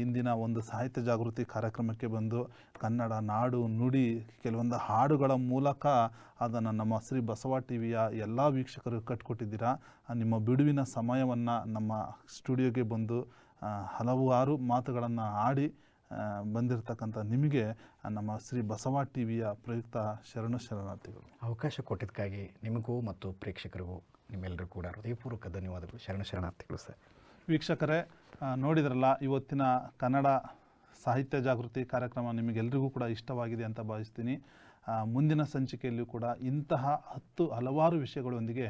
ಇಂದಿನ ಒಂದು ಸಾಹಿತ್ಯ ಜಾಗೃತಿ ಕಾರ್ಯಕ್ರಮಕ್ಕೆ ಬಂದು ಕನ್ನಡ ನಾಡು ನುಡಿ ಕೆಲವೊಂದು ಹಾಡುಗಳ ಮೂಲಕ ಅದನ್ನು ನಮ್ಮ ಶ್ರೀ ಬಸವ ಟಿ ವಿಯ ಎಲ್ಲ ವೀಕ್ಷಕರು ಕಟ್ಕೊಟ್ಟಿದ್ದೀರಾ ನಿಮ್ಮ ಬಿಡುವಿನ ಸಮಯವನ್ನು ನಮ್ಮ ಸ್ಟುಡಿಯೋಗೆ ಬಂದು ಹಲವಾರು ಮಾತುಗಳನ್ನು ಆಡಿ ಬಂದಿರತಕ್ಕಂಥ ನಿಮಗೆ ನಮ್ಮ ಶ್ರೀ ಬಸವ ಟಿ ವಿಯ ಪ್ರಯುಕ್ತ ಶರಣ ಶರಣಾರ್ಥಿಗಳು ಅವಕಾಶ ಕೊಟ್ಟಿದ್ದಕ್ಕಾಗಿ ನಿಮಗೂ ಮತ್ತು ಪ್ರೇಕ್ಷಕರಿಗೂ ನಿಮ್ಮೆಲ್ಲರೂ ಕೂಡ ಹೃದಯಪೂರ್ವಕ ಧನ್ಯವಾದಗಳು ಶರಣ ಶರಣಾರ್ಥಿಗಳು ಸರ್ ವೀಕ್ಷಕರೇ ನೋಡಿದ್ರಲ್ಲ ಇವತ್ತಿನ ಕನ್ನಡ ಸಾಹಿತ್ಯ ಜಾಗೃತಿ ಕಾರ್ಯಕ್ರಮ ನಿಮಗೆಲ್ಲರಿಗೂ ಕೂಡ ಇಷ್ಟವಾಗಿದೆ ಅಂತ ಭಾವಿಸ್ತೀನಿ ಮುಂದಿನ ಸಂಚಿಕೆಯಲ್ಲಿಯೂ ಕೂಡ ಇಂತಹ ಹತ್ತು ಹಲವಾರು ವಿಷಯಗಳೊಂದಿಗೆ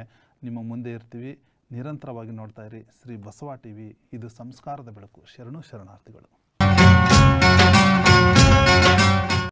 ನಿಮ್ಮ ಮುಂದೆ ಇರ್ತೀವಿ ನಿರಂತರವಾಗಿ ನೋಡ್ತಾ ಇರಿ ಶ್ರೀ ಬಸವ ಟಿ ಇದು ಸಂಸ್ಕಾರದ ಬೆಳಕು ಶರಣು ಶರಣಾರ್ಥಿಗಳು